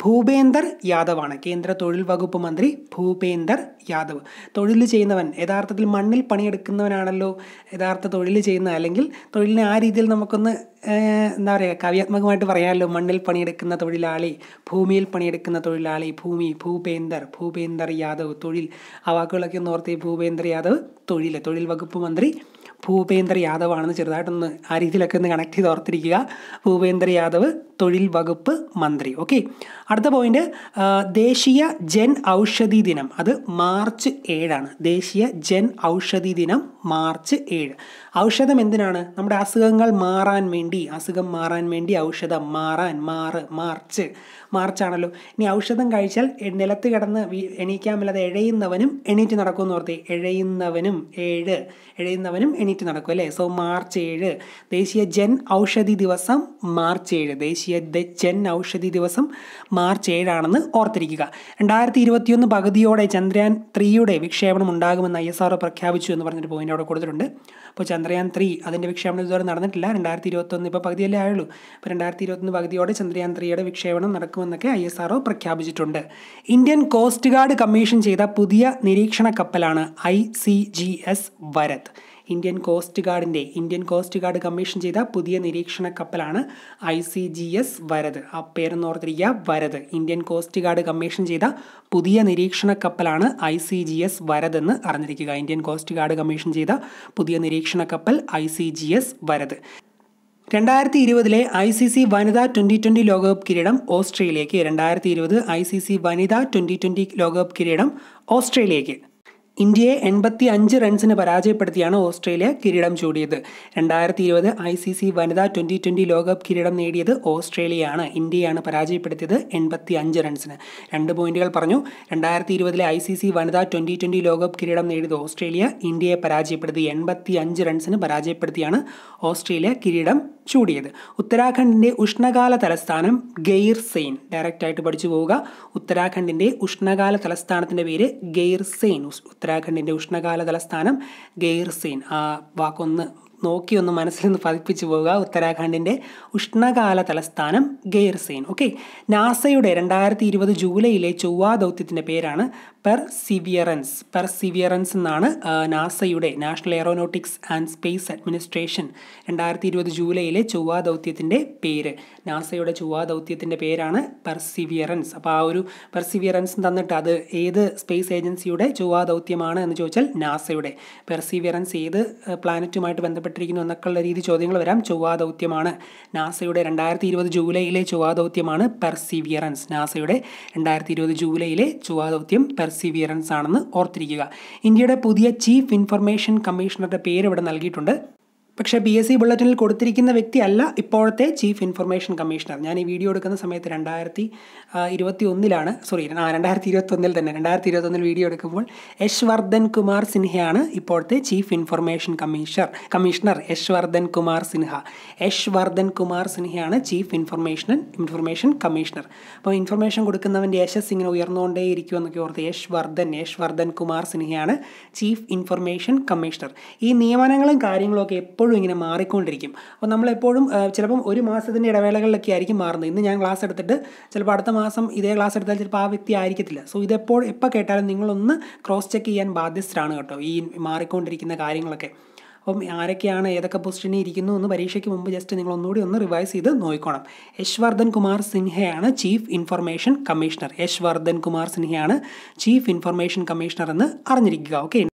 A: ഭൂപേന്ദർ യാദവാണ് കേന്ദ്ര തൊഴിൽ വകുപ്പ് മന്ത്രി ഭൂപേന്ദർ യാദവ് തൊഴിൽ ചെയ്യുന്നവൻ യഥാർത്ഥത്തിൽ മണ്ണിൽ പണിയെടുക്കുന്നവനാണല്ലോ യഥാർത്ഥ തൊഴിൽ ചെയ്യുന്ന അല്ലെങ്കിൽ തൊഴിലിനെ ആ രീതിയിൽ നമുക്കൊന്ന് എന്താ പറയുക കവ്യാത്മകമായിട്ട് പറയാമല്ലോ മണ്ണിൽ പണിയെടുക്കുന്ന തൊഴിലാളി ഭൂമിയിൽ പണിയെടുക്കുന്ന തൊഴിലാളി ഭൂമി ഭൂപേന്ദർ ഭൂപേന്ദർ യാദവ് തൊഴിൽ ആ വാക്കുകളൊക്കെ ഒന്ന് ഓർത്തേ ഭൂപേന്ദർ യാദവ് തൊഴിൽ തൊഴിൽ വകുപ്പ് മന്ത്രി ഭൂപേന്ദ്ര യാദവ് ആണെന്ന് ചെറുതായിട്ടൊന്ന് ആ രീതിയിലൊക്കെ ഒന്ന് കണക്ട് ചെയ്ത് ഓർത്തിരിക്കുക ഭൂപേന്ദ്ര യാദവ് തൊഴിൽ വകുപ്പ് മന്ത്രി ഓക്കെ അടുത്ത പോയിന്റ് ദേശീയ ജൻ ഔഷധി ദിനം അത് മാർച്ച് ഏഴാണ് ദേശീയ ജൻ ഔഷധി ദിനം മാർച്ച് ഏഴ് ഔഷധം എന്തിനാണ് നമ്മുടെ അസുഖങ്ങൾ മാറാൻ വേണ്ടി അസുഖം മാറാൻ വേണ്ടി ഔഷധം മാറാൻ മാറ് മാർച്ച് മാർച്ചാണല്ലോ ഇനി ഔഷധം കഴിച്ചാൽ നിലത്ത് കിടന്ന് എണീക്കാൻ മേലാതെ എഴയുന്നവനും എണീറ്റ് നടക്കുമെന്ന് ഓർത്തി എഴയുന്നവനും ഏഴ് എഴയുന്നവനും എണീറ്റ് നടക്കും അല്ലേ സോ മാർച്ച് ഏഴ് ദേശീയ ജൻ ഔഷധി ദിവസം മാർച്ച് ഏഴ് ദേശീയ ജൻ ഔഷധി ദിവസം മാർച്ച് ഏഴാണെന്ന് ഓർത്തിരിക്കുക രണ്ടായിരത്തി ഇരുപത്തിയൊന്ന് പകുതിയോടെ ചന്ദ്രയാൻ ത്രീയുടെ വിക്ഷേപണം ഉണ്ടാകുമെന്ന് ഐ എസ് ആർ പ്രഖ്യാപിച്ചു എന്ന് പറഞ്ഞൊരു പോയിന്റ് അവിടെ കൊടുത്തിട്ടുണ്ട് അപ്പോൾ ചന്ദ്രയാൻ ത്രീ അതിൻ്റെ വിക്ഷേപണം ഇതുവരെ നടന്നിട്ടില്ല രണ്ടായിരത്തി ഇരുപത്തൊന്ന് ഇപ്പോൾ പകുതിയല്ലേ ആയുള്ളൂ അപ്പോൾ രണ്ടായിരത്തി ഇരുപത്തൊന്ന് പകുതിയോടെ ചന്ദ്രയാൻ ത്രീയുടെ വിക്ഷേപണം നടക്കുമെന്നൊക്കെ ഐ എസ് ആർ പ്രഖ്യാപിച്ചിട്ടുണ്ട് ഇന്ത്യൻ കോസ്റ്റ് ഗാർഡ് കമ്മീഷൻ ചെയ്ത പുതിയ നിരീക്ഷണ കപ്പലാണ് I C G S Varad Indian coast ഗാർഡിൻ്റെ ഇന്ത്യൻ കോസ്റ്റ് ഗാർഡ് കമ്മീഷൻ ചെയ്ത പുതിയ നിരീക്ഷണ കപ്പലാണ് I C G S Varad ആ പേരെന്ന് ഓർത്തിരിക്കുക Varad Indian coast guard commission ചെയ്ത പുതിയ നിരീക്ഷണ കപ്പലാണ് ഐ സി ജി എസ് വരതെന്ന് എന്ന് അറിഞ്ഞിരിക്കുക ഇന്ത്യൻ കോസ്റ്റ് ഗാർഡ് കമ്മീഷൻ ചെയ്ത പുതിയ നിരീക്ഷണ കപ്പൽ I C G S Varad രണ്ടായിരത്തി ഇരുപതിലെ ഐ സി സി വനിതാ ട്വൻ്റി ട്വൻ്റി ലോകകപ്പ് കിരീടം ഓസ്ട്രേലിയയ്ക്ക് രണ്ടായിരത്തി ഇരുപത് ഐ സി സി വനിതാ ട്വൻ്റി ട്വൻ്റി ലോകകപ്പ് കിരീടം ഓസ്ട്രേലിയയ്ക്ക് ഇന്ത്യയെ എൺപത്തി അഞ്ച് റൺസിന് പരാജയപ്പെടുത്തിയാണ് ഓസ്ട്രേലിയ കിരീടം ചൂടിയത് രണ്ടായിരത്തി ഇരുപത് ഐ സി സി വനിതാ ട്വൻ്റി ട്വൻ്റി ലോകകപ്പ് കിരീടം നേടിയത് ഓസ്ട്രേലിയയാണ് ഇന്ത്യയാണ് പരാജയപ്പെടുത്തിയത് എൺപത്തി അഞ്ച് റൺസിന് രണ്ട് പോയിന്റുകൾ പറഞ്ഞു രണ്ടായിരത്തി ഇരുപതിലെ ഐ സി സി വനിതാ ട്വൻ്റി ട്വൻ്റി ലോകകപ്പ് കിരീടം നേടിയത് ഓസ്ട്രേലിയ ഇന്ത്യയെ പരാജയപ്പെടുത്തി എൺപത്തി അഞ്ച് റൺസിന് പരാജയപ്പെടുത്തിയാണ് ഓസ്ട്രേലിയ കിരീടം ചൂടിയത് ഉത്തരാഖണ്ഡിൻ്റെ ഉഷ്ണകാല തലസ്ഥാനം ഗെയർ സെയിൻ ഡയറക്റ്റായിട്ട് പഠിച്ചു പോവുക ഉത്തരാഖണ്ഡിൻ്റെ ഉഷ്ണകാല തലസ്ഥാനത്തിൻ്റെ പേര് ഗെയർ സെയിൻ ഉത്തര ഉത്തരാഖണ്ഡിൻ്റെ ഉഷ്ണകാല തലസ്ഥാനം ഗെയർസീൻ ആ വാക്കൊന്ന് ഒന്ന് മനസ്സിൽ നിന്ന് പതിപ്പിച്ചു പോവുക ഉത്തരാഖണ്ഡിൻ്റെ ഉഷ്ണകാല തലസ്ഥാനം ഗെയർസീൻ ഓക്കെ നാസയുടെ രണ്ടായിരത്തി ഇരുപത് ജൂലൈയിലെ ചൊവ്വാ ദൗത്യത്തിൻ്റെ പേരാണ് പെർസിവിയറൻസ് പെർസിവിയറൻസ് എന്നാണ് നാസയുടെ national aeronautics and space administration രണ്ടായിരത്തി ഇരുപത് ജൂലൈയിലെ ചൊവ്വാ ദൗത്യത്തിൻ്റെ പേര് നാസയുടെ ചൊവ്വാ ദൗത്യത്തിൻ്റെ പേരാണ് പെർസിവിയറൻസ് അപ്പോൾ ആ ഒരു പെർസിവിയറൻസ് തന്നിട്ട് അത് ഏത് സ്പേസ് ഏജൻസിയുടെ ചൊവ്വാ ദൗത്യമാണ് എന്ന് ചോദിച്ചാൽ നാസയുടെ പെർസിവിയറൻസ് ഏത് പ്ലാനറ്റുമായിട്ട് ബന്ധപ്പെട്ടിരിക്കുന്നു എന്നൊക്കെയുള്ള രീതി ചോദ്യങ്ങൾ വരാം ചൊവ്വാ ദൗത്യമാണ് നാസയുടെ രണ്ടായിരത്തി ഇരുപത് ജൂലൈയിലെ ചൊവ്വാ ദൗത്യമാണ് പെർസിവിയറൻസ് നാസയുടെ രണ്ടായിരത്തി ഇരുപത് ജൂലൈയിലെ ചൊവ്വാ ദൗത്യം പെർ പെർസിവിയറൻസ് ആണെന്ന് ഓർത്തിരിക്കുക ഇന്ത്യയുടെ പുതിയ ചീഫ് ഇൻഫർമേഷൻ കമ്മീഷണറുടെ പേര് ഇവിടെ നൽകിയിട്ടുണ്ട് പക്ഷേ ബി എസ് സി ബുള്ളറ്റിനിൽ കൊടുത്തിരിക്കുന്ന വ്യക്തിയല്ല ഇപ്പോഴത്തെ ചീഫ് ഇൻഫർമേഷൻ കമ്മീഷണർ ഞാൻ ഈ വീഡിയോ എടുക്കുന്ന സമയത്ത് രണ്ടായിരത്തി ഇരുപത്തി ഒന്നിലാണ് സോറി രണ്ടായിരത്തി ഇരുപത്തി ഒന്നിൽ തന്നെ രണ്ടായിരത്തി ഒന്നിൽ വീഡിയോ എടുക്കുമ്പോൾ യശ് വർദ്ധൻ കുമാർ സിൻഹയാണ് ഇപ്പോഴത്തെ chief information commissioner commissioner Yash Vardhan Kumar Sinha Yash Vardhan Kumar സിൻഹയാണ് ചീഫ് ഇൻഫർമേഷൻ ഇൻഫർമേഷൻ കമ്മീഷണർ അപ്പോൾ ഇൻഫർമേഷൻ കൊടുക്കുന്നവൻ്റെ യശസ് ഇങ്ങനെ ഇരിക്കുമെന്നൊക്കെ ഓർത്ത് യശ് വർദ്ധൻ യശ് വർദ്ധൻ കുമാർ സിൻഹയാണ് ചീഫ് ഇൻഫർമേഷൻ കമ്മീഷണർ ഈ നിയമനങ്ങളും കാര്യങ്ങളൊക്കെ എപ്പോഴും എപ്പോഴും ഇങ്ങനെ മാറിക്കൊണ്ടിരിക്കും അപ്പോൾ നമ്മളെപ്പോഴും ചിലപ്പം ഒരു മാസത്തിൻ്റെ ഇടവേളകളിലൊക്കെ ആയിരിക്കും മാറുന്നത് ഇന്ന് ഞാൻ ക്ലാസ് എടുത്തിട്ട് ചിലപ്പോൾ അടുത്ത മാസം ഇതേ ക്ലാസ് എടുത്താൽ ചിലപ്പോൾ ആ വ്യക്തി ആയിരിക്കത്തില്ല സോ ഇതെപ്പോൾ എപ്പോൾ കേട്ടാലും നിങ്ങളൊന്ന് ക്രോസ് ചെക്ക് ചെയ്യാൻ ബാധ്യസ്ഥരാണ് കേട്ടോ ഈ മാറിക്കൊണ്ടിരിക്കുന്ന കാര്യങ്ങളൊക്കെ അപ്പം ആരൊക്കെയാണ് ഏതൊക്കെ പൊസിഷനിൽ ഇരിക്കുന്നു എന്ന് പരീക്ഷയ്ക്ക് മുമ്പ് ജസ്റ്റ് നിങ്ങൾ ഒന്നുകൂടി ഒന്ന് റിവൈസ് ചെയ്ത് നോക്കണം യശ്വർദ്ധൻ കുമാർ സിൻഹയാണ് chief information commissioner Yashvardhan Kumar സിൻഹയാണ് ചീഫ് ഇൻഫർമേഷൻ കമ്മീഷണർ എന്ന് അറിഞ്ഞിരിക്കുക ഓക്കെ